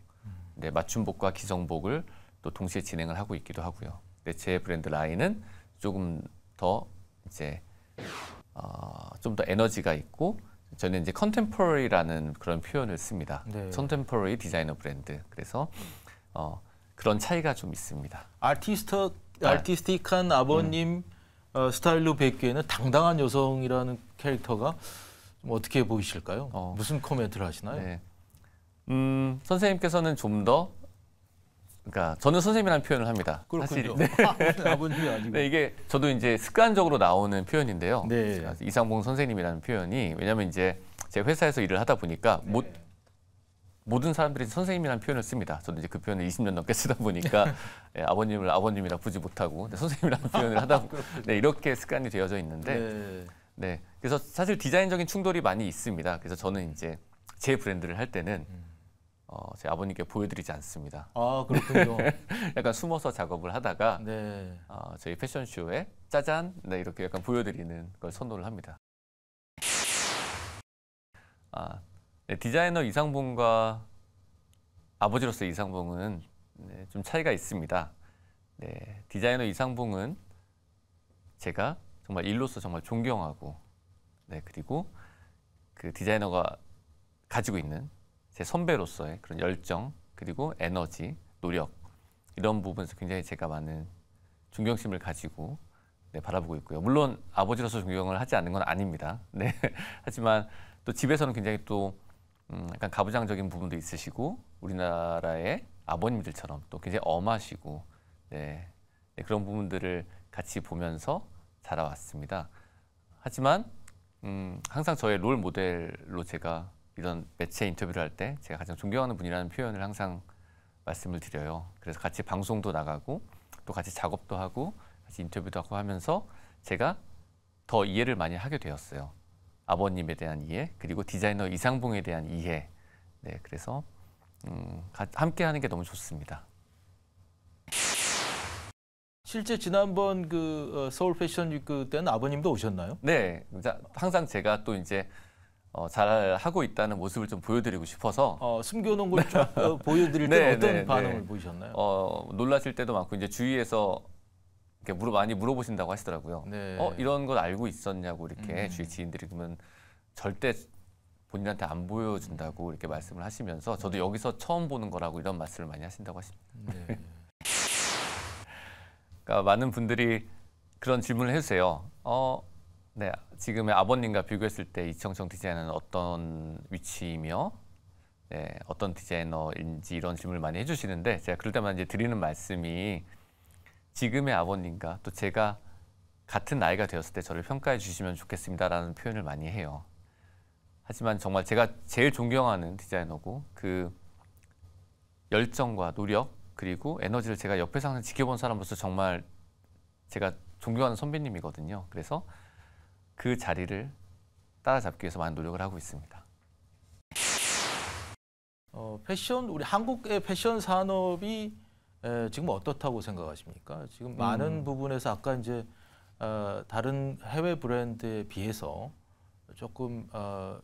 네, 맞춤복과 기성복을 또 동시에 진행을 하고 있기도 하고요. 근데 제 브랜드 라인은 조금 더 이제 어, 좀 더 에너지가 있고 저는 이제 컨템포러리라는 그런 표현을 씁니다. 네. 컨템포러리 디자이너 브랜드. 그래서 어, 그런 차이가 좀 있습니다. 아티스트 아. 아티스틱한 아버님 음. 어, 스타일로 뵙기에는 당당한 여성이라는 캐릭터가 뭐 어떻게 보이실까요? 어. 무슨 코멘트를 하시나요? 네. 음, 선생님께서는 좀 더 그러니까 저는 선생님이라는 표현을 합니다. 그렇군요. 네. [laughs] 아버님이 아니고. 네, 이게 저도 이제 습관적으로 나오는 표현인데요. 네. 그러니까 이상봉 선생님이라는 표현이 왜냐하면 이제 제 회사에서 일을 하다 보니까 네. 못, 모든 사람들이 선생님이라는 표현을 씁니다. 저도 이제 그 표현을 20년 넘게 쓰다 보니까 [laughs] 예, 아버님을 아버님이라 부지 못하고 선생님이라는 [laughs] 표현을 하다 보니 네, 이렇게 습관이 되어져 있는데 네. 네, 그래서 사실 디자인적인 충돌이 많이 있습니다. 그래서 저는 이제 제 브랜드를 할 때는 음. 어, 제 아버님께 보여드리지 않습니다. 아 그렇군요. [laughs] 약간 숨어서 작업을 하다가 네. 어, 저희 패션쇼에 짜잔 네, 이렇게 약간 보여드리는 걸 선호를 합니다. 아, 네, 디자이너 이상봉과 아버지로서 이상봉은 네, 좀 차이가 있습니다. 네, 디자이너 이상봉은 제가 정말 일로서 정말 존경하고 네 그리고 그 디자이너가 가지고 있는 제 선배로서의 그런 열정 그리고 에너지 노력 이런 부분에서 굉장히 제가 많은 존경심을 가지고 네, 바라보고 있고요. 물론 아버지로서 존경을 하지 않는 건 아닙니다. [laughs] 네. 하지만 또 집에서는 굉장히 또 음, 약간 가부장적인 부분도 있으시고 우리나라의 아버님들처럼 또 굉장히 엄하시고 네. 네, 그런 부분들을 같이 보면서 살아왔습니다. 하지만 음, 항상 저의 롤 모델로 제가 이런 매체 인터뷰를 할 때 제가 가장 존경하는 분이라는 표현을 항상 말씀을 드려요. 그래서 같이 방송도 나가고 또 같이 작업도 하고 같이 인터뷰도 하고 하면서 제가 더 이해를 많이 하게 되었어요. 아버님에 대한 이해 그리고 디자이너 이상봉에 대한 이해. 네, 그래서 음, 함께 하는 게 너무 좋습니다. 실제 지난번 그 어, 서울 패션 위크 때는 아버님도 오셨나요? 네, 항상 제가 또 이제 어, 잘 하고 있다는 모습을 좀 보여드리고 싶어서 어, 숨겨놓은 걸 좀, 어, [laughs] 보여드릴 때 네, 어떤 네, 네. 반응을 네. 보이셨나요? 어, 놀라실 때도 많고 이제 주위에서 이렇게 물어 많이 물어보신다고 하시더라고요. 네. 어, 이런 걸 알고 있었냐고 이렇게 음. 주위 지인들이 그러면 절대 본인한테 안 보여준다고 이렇게 말씀을 하시면서 저도 네. 여기서 처음 보는 거라고 이런 말씀을 많이 하신다고 하십니다. [laughs] 그러니까 많은 분들이 그런 질문을 해주세요. 어, 네, 지금의 아버님과 비교했을 때 이청청 디자이너 어떤 위치이며 네, 어떤 디자이너인지 이런 질문을 많이 해주시는데 제가 그럴 때마다 이제 드리는 말씀이 지금의 아버님과 또 제가 같은 나이가 되었을 때 저를 평가해 주시면 좋겠습니다라는 표현을 많이 해요. 하지만 정말 제가 제일 존경하는 디자이너고 그 열정과 노력 그리고 에너지를 제가 옆에서 항상 지켜본 사람으로서 정말 제가 존경하는 선배님이거든요. 그래서 그 자리를 따라잡기 위해서 많은 노력을 하고 있습니다. 어, 패션 우리 한국의 패션 산업이 에, 지금 어떻다고 생각하십니까? 지금 많은 음. 부분에서 아까 이제 어, 다른 해외 브랜드에 비해서 조금 어,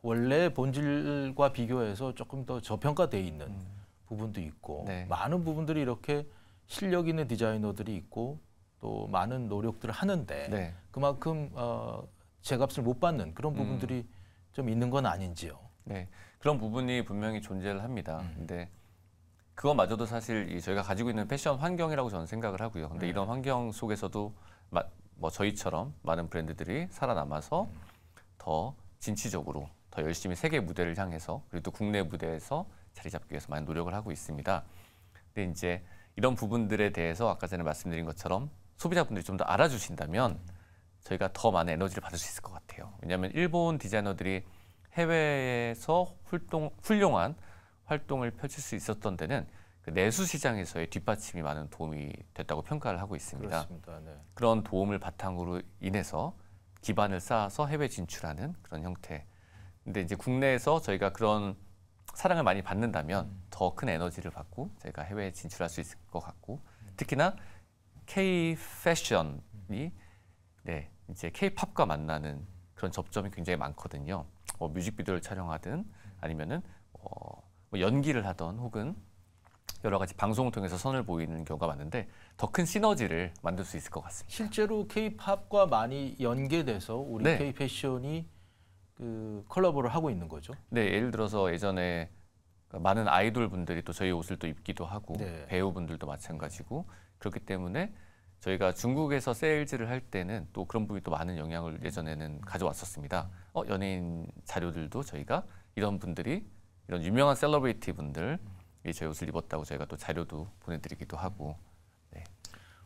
원래 본질과 비교해서 조금 더 저평가돼 있는 음. 부분도 있고 네. 많은 부분들이 이렇게 실력 있는 디자이너들이 있고 또 많은 노력들을 하는데 네. 그만큼 어, 제값을 못 받는 그런 음. 부분들이 음. 좀 있는 건 아닌지요. 네, 그런 부분이 분명히 존재를 합니다. 음. 근데 그거마저도 사실 저희가 가지고 있는 패션 환경이라고 저는 생각을 하고요. 근데 네. 이런 환경 속에서도 마, 뭐 저희처럼 많은 브랜드들이 살아남아서 음. 더 진취적으로 더 열심히 세계 무대를 향해서 그리고 또 국내 무대에서 자리 잡기 위해서 많이 노력을 하고 있습니다. 근데 이제 이런 부분들에 대해서 아까 전에 말씀드린 것처럼 소비자분들이 좀 더 알아주신다면 저희가 더 많은 에너지를 받을 수 있을 것 같아요. 왜냐하면 일본 디자이너들이 해외에서 훌동, 훌륭한 활동을 펼칠 수 있었던 데는 그 내수 시장에서의 뒷받침이 많은 도움이 됐다고 평가를 하고 있습니다. 네. 그런 도움을 바탕으로 인해서 기반을 쌓아서 해외 진출하는 그런 형태. 근데 이제 국내에서 저희가 그런 사랑을 많이 받는다면 음. 더큰 에너지를 받고 제가 해외에 진출할 수 있을 것 같고 음. 특히나 K 패션이 네 이제 K 팝과 만나는 그런 접점이 굉장히 많거든요. 뭐 뮤직비디오를 촬영하든 아니면은 어, 뭐 연기를 하던 혹은 여러 가지 방송을 통해서 선을 보이는 경우가 많은데 더 큰 시너지를 만들 수 있을 것 같습니다. 실제로 K-팝과 많이 연계돼서 우리 네. K 패션이 그 컬러버를 하고 있는 거죠? 네, 예를 들어서 예전에 그러니까 많은 아이돌 분들이 또 저희 옷을 또 입기도 하고 네. 배우분들도 마찬가지고 그렇기 때문에 저희가 중국에서 세일즈를 할 때는 또 그런 부분이 또 많은 영향을 예전에는 가져왔었습니다. 어, 연예인 자료들도 저희가 이런 분들이 이런 유명한 셀러브리티 분들이 저희 옷을 입었다고 저희가 또 자료도 보내드리기도 하고 네.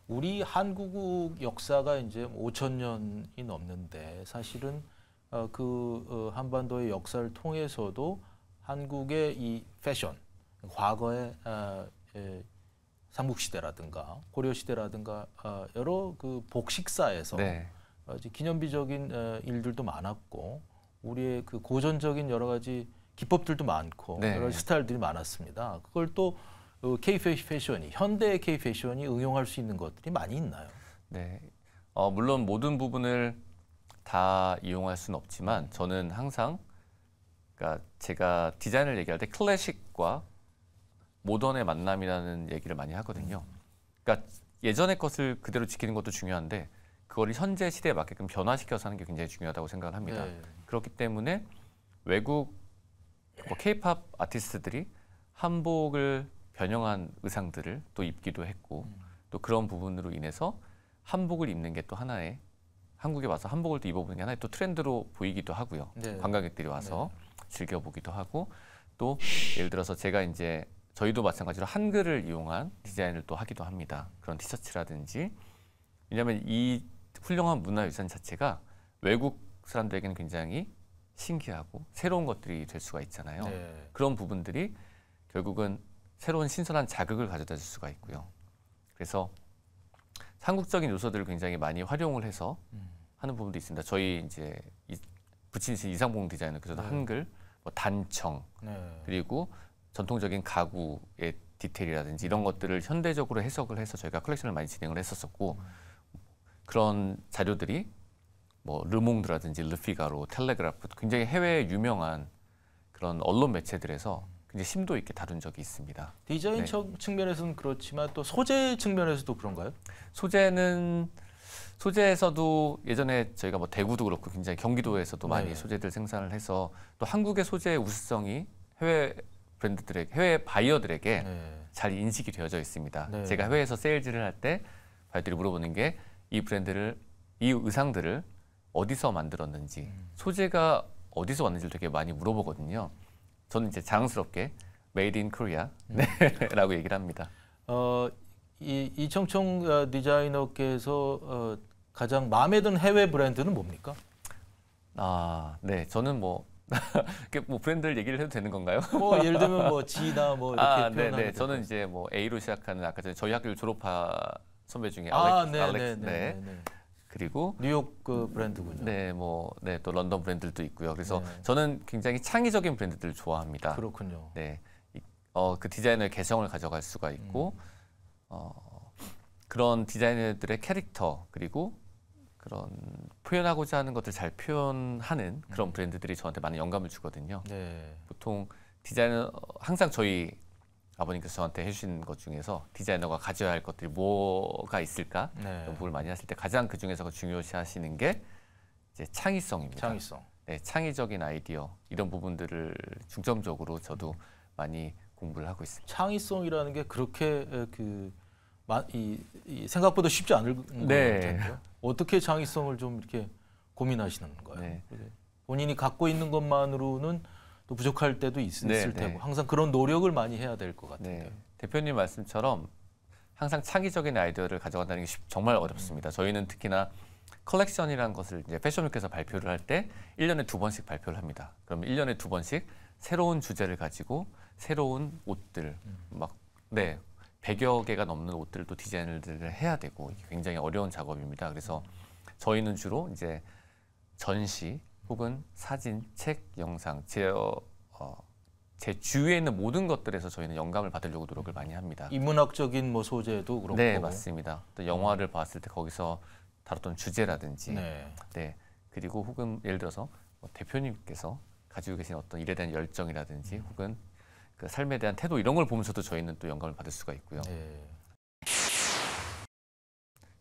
우리 한국 역사가 이제 5천 년이 넘는데 사실은 어, 그 어, 한반도의 역사를 통해서도 한국의 이 패션, 과거의 어, 에, 예, 삼국시대라든가 고려시대라든가 어, 여러 그 복식사에서 네. 어, 기념비적인 어, 일들도 많았고 우리의 그 고전적인 여러 가지 기법들도 많고 네. 여러 스타일들이 많았습니다. 그걸 또 어, K 패션이 현대의 K 패션이 응용할 수 있는 것들이 많이 있나요? 네, 어, 물론 모든 부분을 다 이용할 수는 없지만 저는 항상 그러니까 제가 디자인을 얘기할 때 클래식과 모던의 만남이라는 얘기를 많이 하거든요. 음. 그러니까 예전의 것을 그대로 지키는 것도 중요한데 그걸 현재 시대에 맞게끔 변화시켜서 하는 게 굉장히 중요하다고 생각을 합니다. 네. 그렇기 때문에 외국 뭐 케이팝 아티스트들이 한복을 변형한 의상들을 또 입기도 했고 음. 또 그런 부분으로 인해서 한복을 입는 게 또 하나의 한국에 와서 한복을 또 입어보는 게 하나의 또 트렌드로 보이기도 하고요. 네. 관광객들이 와서 네. 즐겨보기도 하고 또 예를 들어서 제가 이제 저희도 마찬가지로 한글을 이용한 디자인을 또 하기도 합니다. 그런 티셔츠라든지 왜냐하면 이 훌륭한 문화유산 자체가 외국 사람들에게는 굉장히 신기하고 새로운 것들이 될 수가 있잖아요. 네. 그런 부분들이 결국은 새로운 신선한 자극을 가져다 줄 수가 있고요. 그래서 한국적인 요소들을 굉장히 많이 활용을 해서 음. 하는 부분도 있습니다. 저희 이제 이, 붙이신 이상봉 디자인은그서도 네. 한글, 뭐 단청 네. 그리고 전통적인 가구의 디테일이라든지 이런 것들을 현대적으로 해석을 해서 저희가 컬렉션을 많이 진행을 했었었고 음. 그런 자료들이 뭐 르몽드라든지 르피가로 텔레그라프 굉장히 해외 유명한 그런 언론 매체들에서 음. 굉장히 심도 있게 다룬 적이 있습니다. 디자인 네. 측면에서는 그렇지만 또 소재 측면에서도 그런가요? 소재는 소재에서도 예전에 저희가 뭐 대구도 그렇고 굉장히 경기도에서도 네. 많이 소재들 생산을 해서 또 한국의 소재의 우수성이 해외 브랜드들에게 해외 바이어들에게 네. 잘 인식이 되어져 있습니다. 네. 제가 해외에서 세일즈를 할 때 바이어들이 물어보는 게 이 브랜드를 이 의상들을 어디서 만들었는지 음. 소재가 어디서 왔는지를 되게 많이 물어보거든요. 저는 이제 자랑스럽게 메이드 인 코리아라고 얘기를 합니다. 어, 이 이청청 아, 디자이너께서 어, 가장 마음에 드는 해외 브랜드는 뭡니까? 아, 네. 저는 뭐뭐 [laughs] 뭐 브랜드를 얘기를 해도 되는 건가요? 뭐 예를 들면 뭐 G나 뭐 아, 이렇게 아, 네, 네. 저는 이제 뭐 A로 시작하는 아까 저희 학교를 졸업한 선배 중에 아, 알렉 네, 알렉스 네, 네, 네. 네, 네. 그리고 뉴욕 그 브랜드군요. 네, 뭐, 네, 또 런던 브랜드들도 있고요. 그래서 네. 저는 굉장히 창의적인 브랜드들을 좋아합니다. 그렇군요. 네, 어, 그 디자이너의 개성을 가져갈 수가 있고, 음. 어, 그런 디자이너들의 캐릭터 그리고 그런 표현하고자 하는 것들 잘 표현하는 그런 음. 브랜드들이 저한테 많은 영감을 주거든요. 네. 보통 디자이너 항상 저희 아버님께서 저한테 해주신 것 중에서 디자이너가 가져야 할 것들이 뭐가 있을까 네. 연구를 많이 하실 때 가장 그 중에서 중요시하시는 게 이제 창의성입니다. 창의성. 네, 창의적인 아이디어 이런 부분들을 중점적으로 저도 많이 공부를 하고 있습니다. 창의성이라는 게 그렇게 그 이, 이 생각보다 쉽지 않을 네. 것같요 어떻게 창의성을 좀 이렇게 고민하시는 거예요? 네. 본인이 갖고 있는 것만으로는 또 부족할 때도 있, 네, 을 테고 네. 항상 그런 노력을 많이 해야 될 것 같은데 네. 대표님 말씀처럼 항상 창의적인 아이디어를 가져간다는 게 정말 어렵습니다. 저희는 특히나 컬렉션이라는 것을 이제 패션쇼에서 발표를 할 때 1년에 두 번씩 발표를 합니다. 그럼 1년에 두 번씩 새로운 주제를 가지고 새로운 옷들 음. 막 네, 100여 개가 넘는 옷들도 디자인을 해야 되고 굉장히 어려운 작업입니다. 그래서 저희는 주로 이제 전시 혹은 사진, 책, 영상, 제, 어, 어, 제 주위에 있는 모든 것들에서 저희는 영감을 받으려고 노력을 많이 합니다. 인문학적인 뭐 소재도 그렇고. 네, 맞습니다. 또 영화를 봤을 때 거기서 다뤘던 주제라든지. 네. 네. 그리고 혹은 예를 들어서 뭐 대표님께서 가지고 계신 어떤 일에 대한 열정이라든지 음. 혹은 그 삶에 대한 태도 이런 걸 보면서도 저희는 또 영감을 받을 수가 있고요. 네.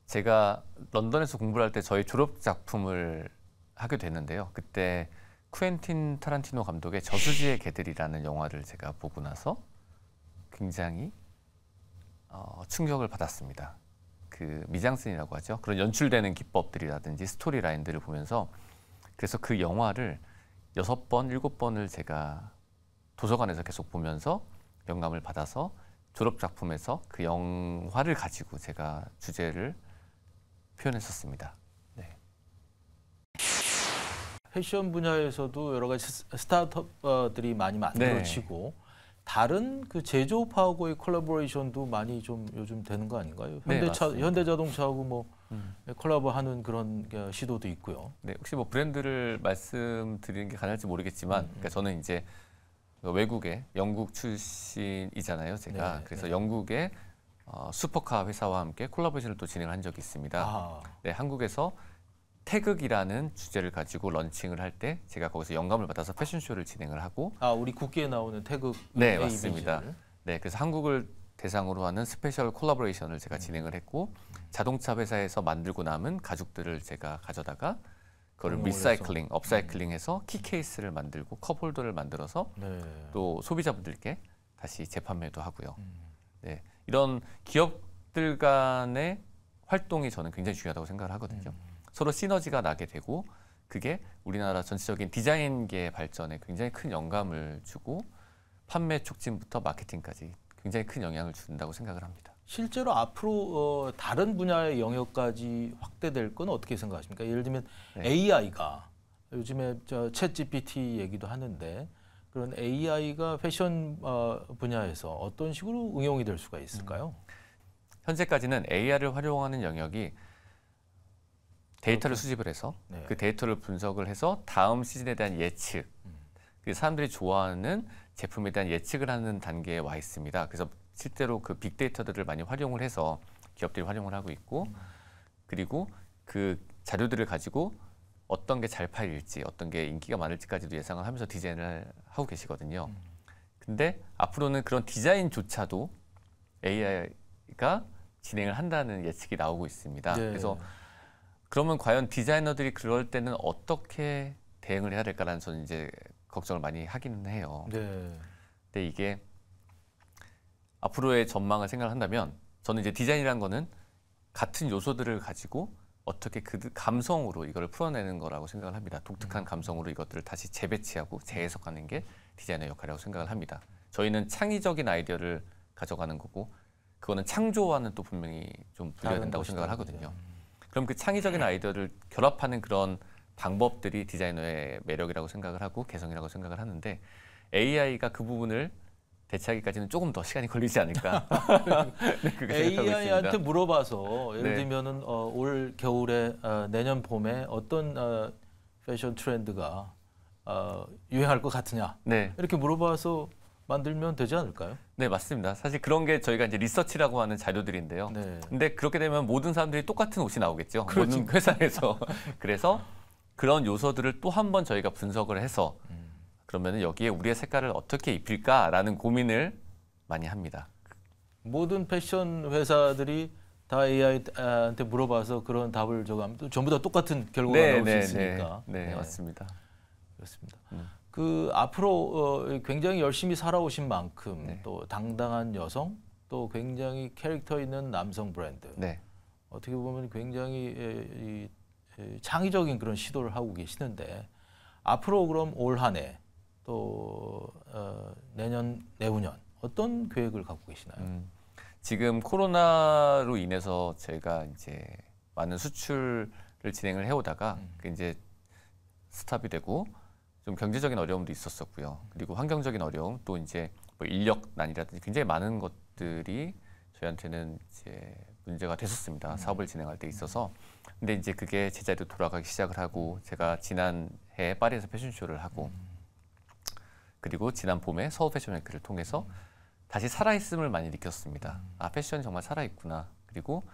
제가 런던에서 공부할때 저희 졸업 작품을 하게 됐는데요. 그때 쿠엔틴 타란티노 감독의 저수지의 개들이라는 영화를 제가 보고 나서 굉장히 어, 충격을 받았습니다. 그 미장센이라고 하죠. 그런 연출되는 기법들이라든지 스토리 라인들을 보면서 그래서 그 영화를 여섯 번, 일곱 번을 제가 도서관에서 계속 보면서 영감을 받아서 졸업 작품에서 그 영화를 가지고 제가 주제를 표현했었습니다. 패션 분야에서도 여러 가지 스타트업들이 많이 네. 만들어지고 네. 다른 그 제조업하고의 콜라보레이션도 많이 좀 요즘 되는 거 아닌가요? 네, 현대차, 네, 현대자동차하고 뭐 음. 콜라보하는 그런 시도도 있고요. 네, 혹시 뭐 브랜드를 말씀드리는 게 가능할지 모르겠지만, 음. 음. 그러니까 저는 이제 그 외국의 영국 출신이잖아요, 제가. 네, 네, 그래서 네. 영국의 어, 슈퍼카 회사와 함께 콜라보레이션을 또 진행한 적이 있습니다. 아. 네, 한국에서 태극이라는 주제를 가지고 런칭을 할 때 제가 거기서 영감을 받아서 패션쇼를 진행을 하고 아 우리 국기에 나오는 태극 네 맞습니다 이미지를. 네 그래서 한국을 대상으로 하는 스페셜 콜라보레이션을 제가 진행을 했고 자동차 회사에서 만들고 남은 가죽들을 제가 가져다가 그거를 리사이클링, 업사이클링해서 음. 키 케이스를 만들고 컵홀더를 만들어서 네. 또 소비자분들께 다시 재판매도 하고요. 음. 네, 이런 기업들 간의 활동이 저는 굉장히 중요하다고 생각을 하거든요. 음. 서로 시너지가 나게 되고 그게 우리나라 전체적인 디자인계 발전에 굉장히 큰 영감을 주고 판매 촉진부터 마케팅까지 굉장히 큰 영향을 준다고 생각을 합니다. 실제로 앞으로 어, 다른 분야의 영역까지 확대될 건 어떻게 생각하십니까? 예를 들면 네. AI가 요즘에 저챗 GPT 얘기도 하는데 그런 AI가 패션 어, 분야에서 어떤 식으로 응용이 될 수가 있을까요? 음. 현재까지는 AI를 활용하는 영역이 데이터를 그렇죠. 수집을 해서 네. 그 데이터를 분석을 해서 다음 시즌에 대한 예측, 음. 그 사람들이 좋아하는 제품에 대한 예측을 하는 단계에 와 있습니다. 그래서 실제로 그 빅데이터들을 많이 활용을 해서 기업들이 활용을 하고 있고 음. 그리고 그 자료들을 가지고 어떤 게 잘 팔릴지 어떤 게 인기가 많을지까지도 예상을 하면서 디자인을 하고 계시거든요. 음. 근데 앞으로는 그런 디자인조차도 AI가 진행을 한다는 예측이 나오고 있습니다. 네. 그래서 그러면 과연 디자이너들이 그럴 때는 어떻게 대응을 해야 될까라는 저는 이제 걱정을 많이 하기는 해요. 네. 근데 이게 앞으로의 전망을 생각한다면 저는 이제 디자인이라는 거는 같은 요소들을 가지고 어떻게 그 감성으로 이거를 풀어내는 거라고 생각을 합니다. 독특한 음. 감성으로 이것들을 다시 재배치하고 재해석하는 게디자인의 역할이라고 생각을 합니다. 저희는 창의적인 아이디어를 가져가는 거고 그거는 창조와는 또 분명히 좀 분리된다고 생각을 하거든요. 네. 그럼 그 창의적인 네. 아이디어를 결합하는 그런 방법들이 디자이너의 매력이라고 생각을 하고 개성이라고 생각을 하는데 AI가 그 부분을 대체하기까지는 조금 더 시간이 걸리지 않을까. [laughs] 네, AI한테 물어봐서 예를 네. 들면은 어, 올 겨울에 어, 내년 봄에 어떤 어, 패션 트렌드가 어, 유행할 것 같으냐 네. 이렇게 물어봐서 만들면 되지 않을까요? 네, 맞습니다. 사실 그런 게 저희가 이제 리서치라고 하는 자료들인데요. 네. 근데 그렇게 되면 모든 사람들이 똑같은 옷이 나오겠죠. 그렇지. 모든 그렇죠. [laughs] 회사에서. [laughs] 그래서 그런 요소들을 또 한 번 저희가 분석을 해서 음. 그러면 여기에 우리의 색깔을 어떻게 입힐까라는 고민을 많이 합니다. 모든 패션 회사들이 다 AI한테 물어봐서 그런 답을 저거 전부 다 똑같은 결과가 네, 나올 네, 수 네. 있으니까. 네, 네, 맞습니다. 그렇습니다. 음. 그 앞으로 어, 굉장히 열심히 살아오신 만큼 네. 또 당당한 여성 또 굉장히 캐릭터 있는 남성 브랜드 네. 어떻게 보면 굉장히 이, 창의적인 그런 시도를 하고 계시는데 앞으로 그럼 올 한 해 또 어, 내년 내후년 어떤 계획을 갖고 계시나요? 음, 지금 코로나로 인해서 제가 이제 많은 수출을 진행을 해오다가 음. 그 이제 스탑이 되고 좀 경제적인 어려움도 있었었고요. 그리고 환경적인 어려움 또 이제 뭐 인력난이라든지 굉장히 많은 것들이 저희한테는 이제 문제가 됐었습니다. 음. 사업을 진행할 때 있어서. 근데 이제 그게 제자리로 돌아가기 시작을 하고 제가 지난해 파리에서 패션쇼를 하고 음. 그리고 지난 봄에 서울 패션 웨이크를 통해서 다시 살아있음을 많이 느꼈습니다. 음. 아 패션이 정말 살아있구나. 그리고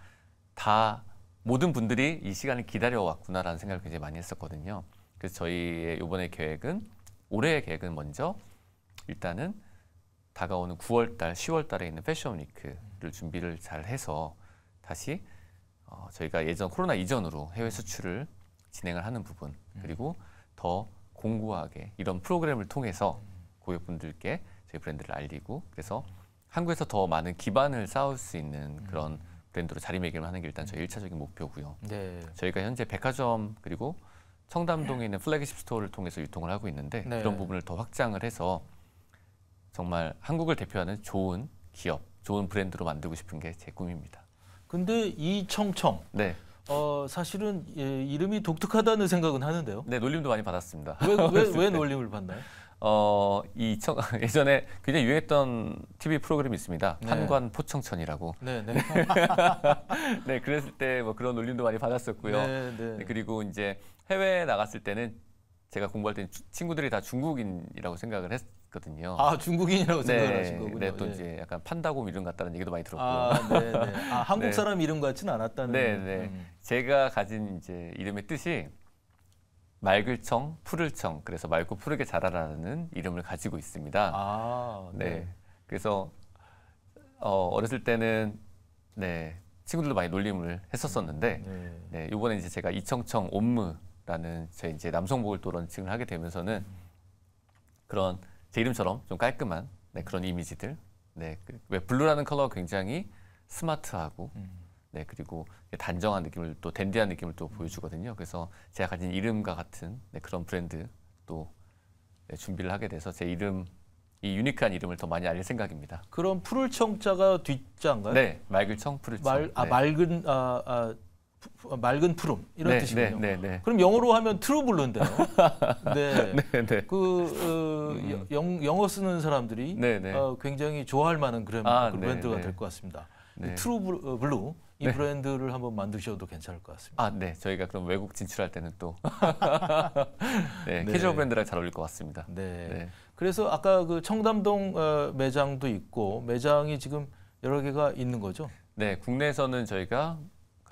다 모든 분들이 이 시간을 기다려왔구나라는 생각을 굉장히 많이 했었거든요. 그래서 저희의 이번에 계획은 올해의 계획은 먼저 일단은 다가오는 9월달, 10월달에 있는 패션 위크를 준비를 잘 해서 다시 어, 저희가 예전 코로나 이전으로 해외 음. 수출을 진행을 하는 부분 음. 그리고 더 공고하게 이런 프로그램을 통해서 음. 고객분들께 저희 브랜드를 알리고 그래서 한국에서 더 많은 기반을 쌓을 수 있는 그런 브랜드로 자리매김을 하는 게 일단 저희 일차적인 목표고요. 네. 저희가 현재 백화점 그리고 청담동에 있는 플래그십 스토어를 통해서 유통을 하고 있는데 네. 그런 부분을 더 확장을 해서 정말 한국을 대표하는 좋은 기업, 좋은 브랜드로 만들고 싶은 게 제 꿈입니다. 근데 이 청청. 네. 어 사실은 예, 이름이 독특하다는 생각은 하는데요. 네, 놀림도 많이 받았습니다. 왜 왜 왜 [laughs] 놀림을 받나요? 어, 이 청, [laughs] 예전에 굉장히 유행했던 TV 프로그램이 있습니다. 네. 판관 포청천이라고. 네, 네. [laughs] 네, 그랬을 때 뭐 그런 놀림도 많이 받았었고요. 네, 네. 네 그리고 이제 해외에 나갔을 때는 제가 공부할 때는 친구들이 다 중국인이라고 생각을 했거든요. 아 중국인이라고 네, 생각하신 거군요. 네, 또 예. 이제 약간 판다곰 이름 같다는 얘기도 많이 들었고. 아, 네, 네. 아 [laughs] 네. 한국 사람 네. 이름 같지는 않았다는. 네네. 음. 제가 가진 이제 이름의 뜻이 맑을청, 푸를청. 그래서 맑고 푸르게 자라라는 이름을 가지고 있습니다. 아, 네. 네. 그래서 어, 어렸을 때는 네 친구들도 많이 놀림을 했었었는데 네. 네, 이번에 이제 제가 이청청 옴므 라는 제 이제 남성 복을또 런칭을 하게 되면서는 그런 제 이름처럼 좀 깔끔한 네, 그런 이미지들 네, 그, 왜 블루라는 컬러가 굉장히 스마트하고 음. 네, 그리고 단정한 느낌을 또 댄디한 느낌을 또 보여주거든요. 그래서 제가 가진 이름과 같은 네, 그런 브랜드 또 네, 준비를 하게 돼서 제 이름 이 유니크한 이름을 더 많이 알릴 생각입니다. 그럼 푸를 청자가 뒷자인가요? 네, 맑을 청, 푸를 청. 말, 아, 네. 맑은 아, 아 어, 맑은 푸름 이런 네, 뜻이군요. 네, 네, 네. 그럼 영어로 하면 트루블루인데요. [laughs] 네. 네, 네. 그 어, 음. 영, 어 쓰는 사람들이 어, 굉장히 좋아할 만한 그런 아, 그 브랜드가 될 것 같습니다. 트루블루 이 어, 브랜드를 한번 만드셔도 괜찮을 것 같습니다. 아, 네. 저희가 그럼 외국 진출할 때는 또 [laughs] 캐주얼 브랜드랑 잘 어울릴 것 같습니다. 네. 그래서 아까 그 청담동 어, 매장도 있고 매장이 지금 여러 개가 있는 거죠? 네, 국내에서는 저희가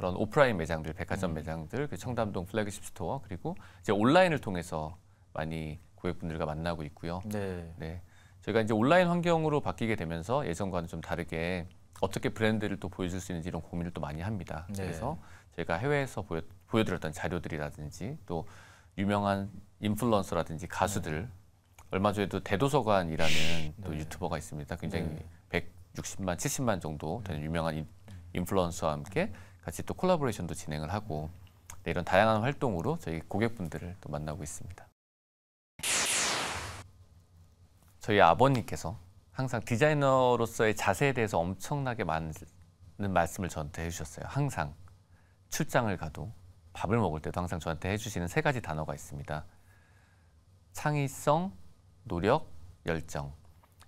그런 오프라인 매장들, 백화점 음. 매장들, 그 청담동 플래그십 스토어 그리고 이제 온라인을 통해서 많이 고객분들과 만나고 있고요. 네. 네. 저희가 이제 온라인 환경으로 바뀌게 되면서 예전과는 좀 다르게 어떻게 브랜드를 또 보여줄 수 있는지 이런 고민을 또 많이 합니다. 네. 그래서 저희가 해외에서 보여, 보여드렸던 자료들이라든지 또 유명한 인플루언서라든지 가수들 네. 얼마 전에도 대도서관이라는 네. 또 유튜버가 있습니다. 굉장히 네. 160만, 70만 정도 되는 네. 유명한 인, 음. 플루언서와 함께 같이 또 콜라보레이션도 진행을 하고 네, 이런 다양한 활동으로 저희 고객분들을 또 만나고 있습니다. 저희 아버님께서 항상 디자이너로서의 자세에 대해서 엄청나게 많은 말씀을 저한테 해주셨어요. 항상 출장을 가도 밥을 먹을 때도 항상 저한테 해주시는 세 가지 단어가 있습니다. 창의성, 노력, 열정.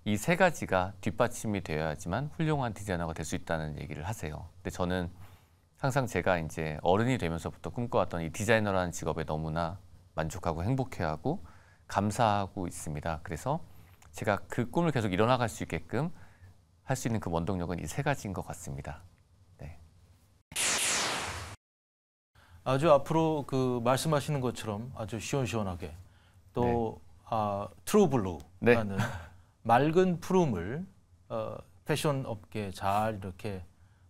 이 세 가지가 뒷받침이 되어야지만 훌륭한 디자이너가 될 수 있다는 얘기를 하세요. 근데 저는 항상 제가 이제 어른이 되면서부터 꿈꿔왔던 이 디자이너라는 직업에 너무나 만족하고 행복해하고 감사하고 있습니다. 그래서 제가 그 꿈을 계속 일어나갈 수 있게끔 할 수 있는 그 원동력은 이 세 가지인 것 같습니다. 네. 아주 앞으로 그 말씀하시는 것처럼 아주 시원시원하게 또 네. 아, 트루블루라는 네. [laughs] 맑은 푸름을 어, 패션 업계잘 이렇게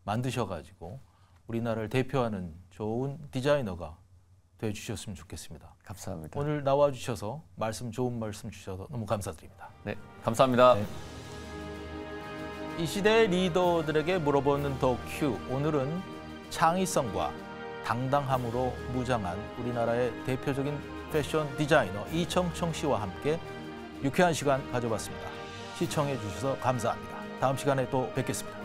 만드셔가지고 우리나라를 대표하는 좋은 디자이너가 되 주셨으면 좋겠습니다. 감사합니다. 오늘 나와 주셔서 말씀 좋은 말씀 주셔서 너무 감사드립니다. 네, 감사합니다. 네. 이시대 리더들에게 물어보는 더 큐. 오늘은 창의성과 당당함으로 무장한 우리나라의 대표적인 패션 디자이너 이청청 씨와 함께 유쾌한 시간 가져봤습니다. 시청해 주셔서 감사합니다. 다음 시간에 또 뵙겠습니다.